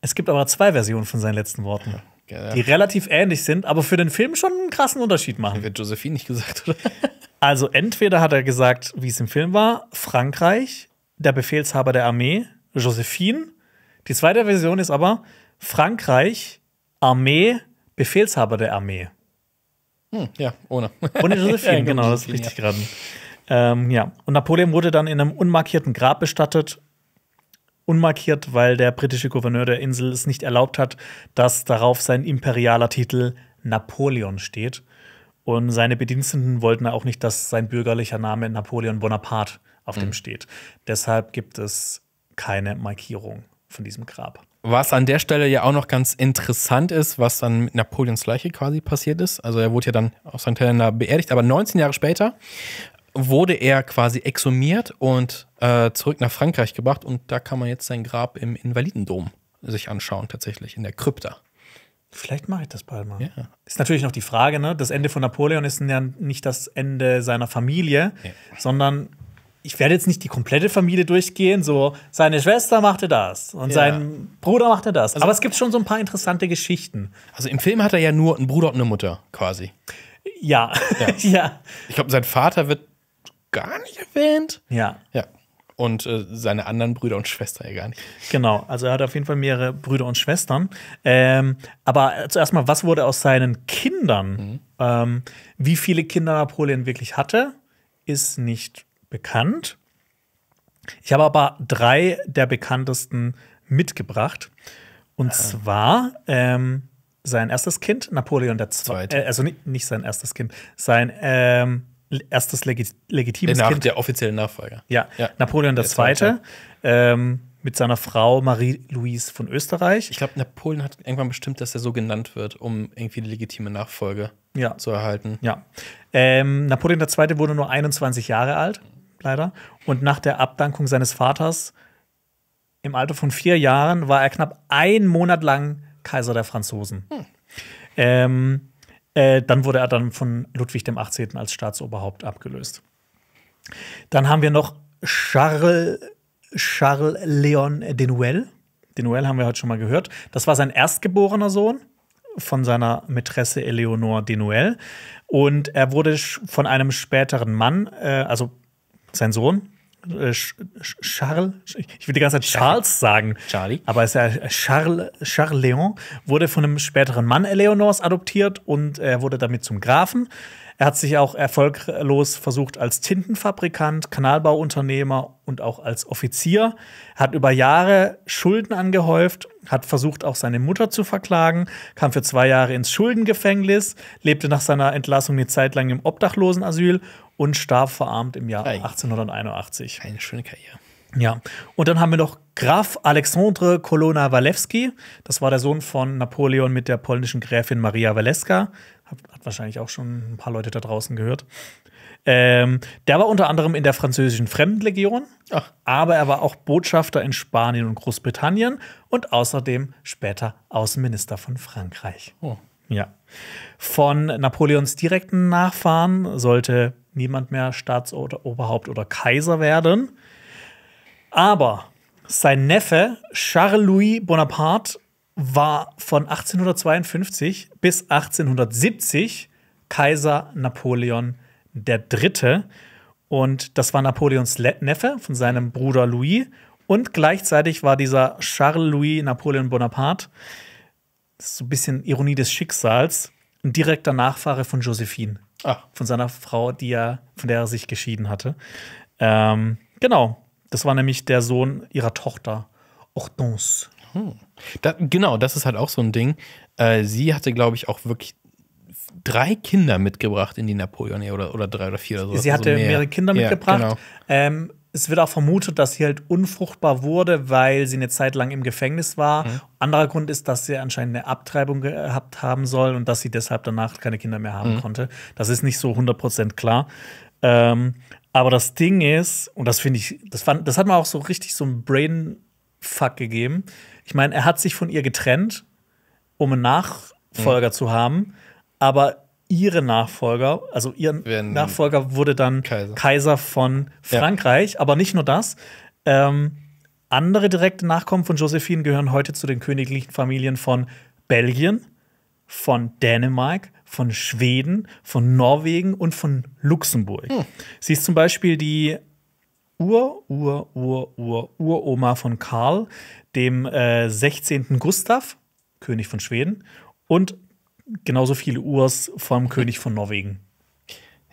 Es gibt aber zwei Versionen von seinen letzten Worten. Ja. Ja, die relativ ähnlich sind, aber für den Film schon einen krassen Unterschied machen. Wird Josephine nicht gesagt, oder? Also entweder hat er gesagt, wie es im Film war, Frankreich, der Befehlshaber der Armee, Josephine. Die zweite Version ist aber Frankreich, Armee, Befehlshaber der Armee. Hm, ja, ohne. Ohne Josephine, ja, genau, das ist richtig gerade. Ähm, ja, und Napoleon wurde dann in einem unmarkierten Grab bestattet. Unmarkiert, weil der britische Gouverneur der Insel es nicht erlaubt hat, dass darauf sein imperialer Titel Napoleon steht. Und seine Bediensteten wollten auch nicht, dass sein bürgerlicher Name Napoleon Bonaparte auf mhm. dem steht. Deshalb gibt es keine Markierung von diesem Grab. Was an der Stelle ja auch noch ganz interessant ist, was dann mit Napoleons Leiche quasi passiert ist. Also er wurde ja dann auf St. Helena beerdigt, aber 19 Jahre später wurde er quasi exhumiert und äh, zurück nach Frankreich gebracht. Und da kann man jetzt sein Grab im Invalidendom sich anschauen, tatsächlich, in der Krypta. Vielleicht mache ich das bald mal. Ja. Ist natürlich noch die Frage, ne? Das Ende von Napoleon ist ja nicht das Ende seiner Familie, ja. sondern ich werde jetzt nicht die komplette Familie durchgehen, so seine Schwester machte das und ja. sein Bruder machte das. Also, Aber es gibt schon so ein paar interessante Geschichten. Also im Film hat er ja nur einen Bruder und eine Mutter, quasi. Ja. Ja. ja. Ich glaube, sein Vater wird gar nicht erwähnt. Ja. Ja. Und äh, seine anderen Brüder und Schwestern ja gar nicht. Genau, also er hat auf jeden Fall mehrere Brüder und Schwestern. Ähm, aber zuerst mal, was wurde aus seinen Kindern? Mhm. Ähm, wie viele Kinder Napoleon wirklich hatte, ist nicht bekannt. Ich habe aber drei der bekanntesten mitgebracht. Und ah. zwar ähm, sein erstes Kind, Napoleon der Zweite. Äh, also nicht, nicht, sein erstes Kind, sein ähm, erstes legi legitimes der Kind. Der offizielle Nachfolger. Ja, ja. Napoleon der, der Zweite. Ähm, mit seiner Frau Marie-Louise von Österreich. Ich glaube, Napoleon hat irgendwann bestimmt, dass er so genannt wird, um irgendwie eine legitime Nachfolge ja. zu erhalten. Ja. Ähm, Napoleon II. wurde nur 21 Jahre alt leider. Und nach der Abdankung seines Vaters im Alter von vier Jahren war er knapp einen Monat lang Kaiser der Franzosen. Hm. Ähm, äh, dann wurde er dann von Ludwig dem 18. als Staatsoberhaupt abgelöst. Dann haben wir noch Charles, Charles Leon Denuel. Denuel haben wir heute schon mal gehört. Das war sein erstgeborener Sohn von seiner Mätresse Eleonore Denuel. Und er wurde von einem späteren Mann, äh, also sein Sohn, äh, Charles, ich will die ganze Zeit Charles sagen, Charlie. aber es ist ja Charles, Charles Leon, wurde von einem späteren Mann Eleonors adoptiert und er wurde damit zum Grafen. Er hat sich auch erfolglos versucht als Tintenfabrikant, Kanalbauunternehmer und auch als Offizier, hat über Jahre Schulden angehäuft, hat versucht auch seine Mutter zu verklagen, kam für zwei Jahre ins Schuldengefängnis, lebte nach seiner Entlassung eine Zeit lang im Obdachlosenasyl und starb verarmt im Jahr 1881. Eine schöne Karriere. Ja, und dann haben wir noch Graf Alexandre Kolona Walewski. Das war der Sohn von Napoleon mit der polnischen Gräfin Maria Waleska. Hat, hat wahrscheinlich auch schon ein paar Leute da draußen gehört. Ähm, der war unter anderem in der französischen Fremdenlegion, Ach. aber er war auch Botschafter in Spanien und Großbritannien und außerdem später Außenminister von Frankreich. Oh. Ja. Von Napoleons direkten Nachfahren sollte niemand mehr Staatsoberhaupt oder Kaiser werden. Aber sein Neffe Charles-Louis Bonaparte war von 1852 bis 1870 Kaiser Napoleon III. Und das war Napoleons Neffe von seinem Bruder Louis. Und gleichzeitig war dieser Charles-Louis Napoleon Bonaparte, das ist so ein bisschen Ironie des Schicksals, ein direkter Nachfahre von Josephine. Ach. Von seiner Frau, die er, von der er sich geschieden hatte. Ähm, genau. Das war nämlich der Sohn ihrer Tochter, Hortense. Hm. Da, genau, das ist halt auch so ein Ding. Äh, sie hatte, glaube ich, auch wirklich drei Kinder mitgebracht in die Napoleon oder, oder drei oder vier oder so. Sie also hatte also mehr. mehrere Kinder mitgebracht. Ja, genau. ähm, es wird auch vermutet, dass sie halt unfruchtbar wurde, weil sie eine Zeit lang im Gefängnis war. Mhm. Anderer Grund ist, dass sie anscheinend eine Abtreibung gehabt haben soll und dass sie deshalb danach keine Kinder mehr haben mhm. konnte. Das ist nicht so 100% klar. Ähm, aber das Ding ist, und das finde ich, das, fand, das hat mir auch so richtig so einen Brainfuck gegeben. Ich meine, er hat sich von ihr getrennt, um einen Nachfolger mhm. zu haben, aber ihre Nachfolger, also ihr Nachfolger wurde dann Kaiser, Kaiser von Frankreich, ja. aber nicht nur das. Ähm, andere direkte Nachkommen von Josephine gehören heute zu den königlichen Familien von Belgien, von Dänemark, von Schweden, von Norwegen und von Luxemburg. Hm. Sie ist zum Beispiel die Ur, Ur, Ur, Ur, Uroma von Karl, dem äh, 16. Gustav, König von Schweden, und genauso viele Urs vom König von Norwegen.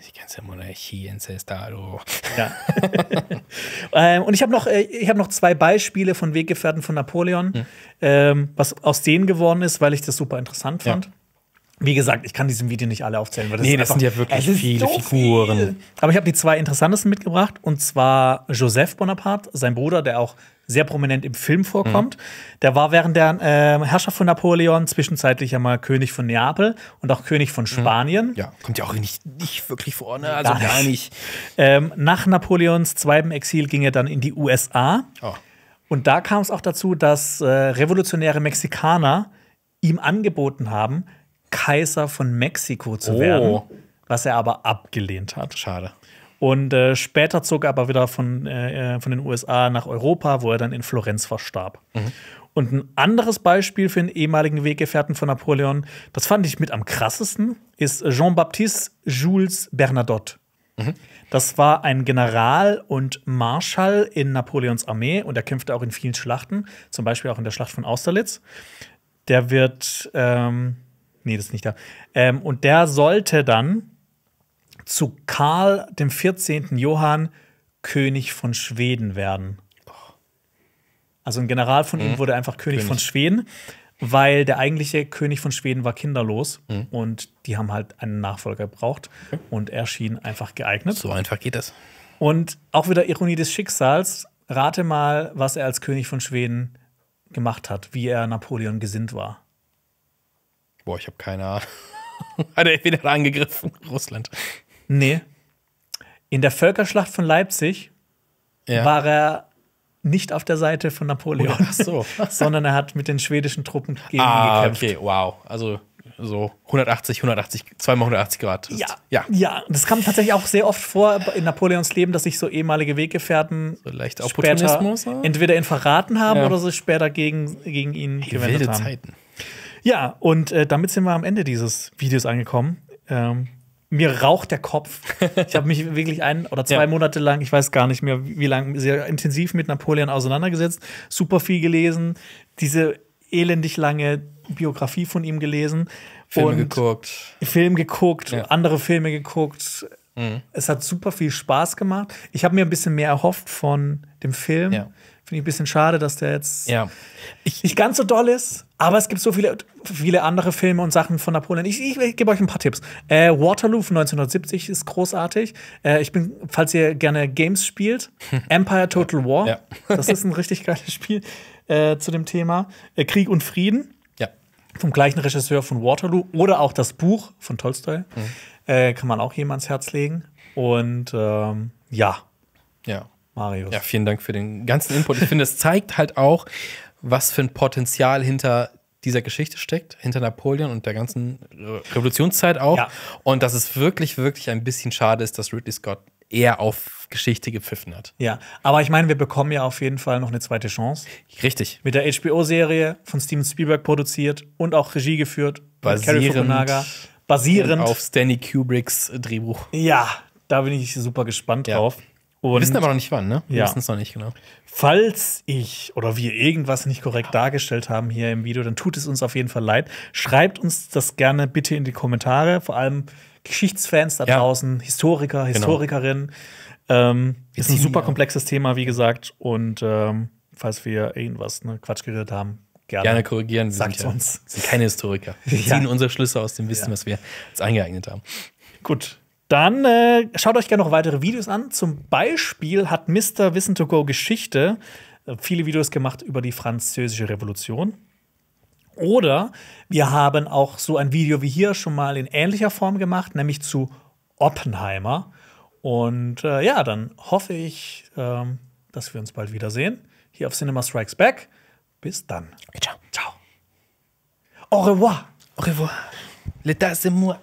Die ganze Monarchie Incestado. Ja. ähm, und ich habe noch, äh, hab noch zwei Beispiele von Weggefährten von Napoleon, hm. ähm, was aus denen geworden ist, weil ich das super interessant fand. Ja. Wie gesagt, ich kann diesem Video nicht alle aufzählen, weil das, nee, ist das einfach, sind ja wirklich viele Figuren. Viel. Aber ich habe die zwei interessantesten mitgebracht, und zwar Joseph Bonaparte, sein Bruder, der auch sehr prominent im Film mhm. vorkommt. Mhm. Der war während der äh, Herrschaft von Napoleon zwischenzeitlich einmal König von Neapel und auch König von mhm. Spanien. Ja, kommt ja auch nicht, nicht wirklich vor, ne? Also gar nicht. Gar nicht. Ähm, nach Napoleons zweitem Exil ging er dann in die USA. Oh. Und da kam es auch dazu, dass äh, revolutionäre Mexikaner ihm angeboten haben, Kaiser von Mexiko zu oh. werden, was er aber abgelehnt hat. Schade. Und äh, später zog er aber wieder von, äh, äh von den USA nach Europa, wo er dann in Florenz verstarb. Mhm. Und ein anderes Beispiel für einen ehemaligen Weggefährten von Napoleon, das fand ich mit am krassesten, ist Jean-Baptiste Jules Bernadotte. Mhm. Das war ein General und Marschall in Napoleons Armee und er kämpfte auch in vielen Schlachten, zum Beispiel auch in der Schlacht von Austerlitz. Der wird, ähm, nee, das ist nicht da. Ähm, und der sollte dann zu Karl dem 14. Johann König von Schweden werden. Also ein General von mhm. ihm wurde einfach König, König, von Schweden, weil der eigentliche König von Schweden war kinderlos mhm. und die haben halt einen Nachfolger gebraucht mhm. und er schien einfach geeignet. So einfach geht das. Und auch wieder Ironie des Schicksals, rate mal, was er als König von Schweden gemacht hat, wie er Napoleon gesinnt war. Boah, ich habe keine Ahnung. Hat er wieder angegriffen? Russland. Nee. In der Völkerschlacht von Leipzig ja. war er nicht auf der Seite von Napoleon, oh, so. sondern er hat mit den schwedischen Truppen gegen ah, gekämpft. Okay, wow. Also so 180, 180, zweimal 180 Grad. Ja, ja, ja. Das kam tatsächlich auch sehr oft vor in Napoleons Leben, dass sich so ehemalige Weggefährten so leicht später entweder ihn verraten haben ja. oder sich später gegen, gegen ihn hey, gewendet wilde haben. Zeiten. Ja, und äh, damit sind wir am Ende dieses Videos angekommen. Ähm, mir raucht der Kopf. Ich habe mich wirklich ein oder zwei ja. Monate lang, ich weiß gar nicht mehr wie lange, sehr intensiv mit Napoleon auseinandergesetzt, super viel gelesen, diese elendig lange Biografie von ihm gelesen. Film geguckt. Film geguckt, ja. andere Filme geguckt. Mhm. Es hat super viel Spaß gemacht. Ich habe mir ein bisschen mehr erhofft von dem Film. Ja. Finde ich ein bisschen schade, dass der jetzt ja. nicht ganz so doll ist. Aber es gibt so viele, viele andere Filme und Sachen von Napoleon. Ich, ich, ich gebe euch ein paar Tipps. Äh, Waterloo von 1970 ist großartig. Äh, ich bin, falls ihr gerne Games spielt, Empire Total War. Ja. Das ist ein richtig geiles Spiel äh, zu dem Thema. Äh, Krieg und Frieden. Ja. Vom gleichen Regisseur von Waterloo. Oder auch das Buch von Tolstoy. Mhm. Äh, kann man auch jemands Herz legen. Und ähm, ja. Ja. Marius. Ja, vielen Dank für den ganzen Input. Ich finde, es zeigt halt auch, was für ein Potenzial hinter dieser Geschichte steckt, hinter Napoleon und der ganzen Revolutionszeit auch. Ja. Und dass es wirklich, wirklich ein bisschen schade ist, dass Ridley Scott eher auf Geschichte gepfiffen hat. Ja, aber ich meine, wir bekommen ja auf jeden Fall noch eine zweite Chance. Richtig. Mit der HBO-Serie von Steven Spielberg produziert und auch Regie geführt. Basierend. Basierend. Auf Stanley Kubricks Drehbuch. Ja, da bin ich super gespannt ja. drauf. Und, wissen aber noch nicht wann, ne? Wir ja. wissen es noch nicht genau. Falls ich oder wir irgendwas nicht korrekt dargestellt haben hier im Video, dann tut es uns auf jeden Fall leid. Schreibt uns das gerne bitte in die Kommentare, vor allem Geschichtsfans da ja. draußen, Historiker, Historikerinnen. Genau. Ähm, ist ein super komplexes Thema, wie gesagt. Und ähm, falls wir irgendwas ne, Quatsch geredet haben, gerne, gerne korrigieren. Wir Sagt ja, uns. sind keine Historiker. Wir ziehen unsere Schlüsse aus dem Wissen, was wir uns eingeeignet haben. Gut, dann äh, schaut euch gerne noch weitere Videos an. Zum Beispiel hat Mr. Wissen to Go Geschichte äh, viele Videos gemacht über die französische Revolution. Oder wir haben auch so ein Video wie hier schon mal in ähnlicher Form gemacht, nämlich zu Oppenheimer. Und äh, ja, dann hoffe ich, äh, dass wir uns bald wiedersehen. Hier auf Cinema Strikes Back. Bis dann. Ciao. Ciao. Au revoir. Au revoir. L'état, c'est moi.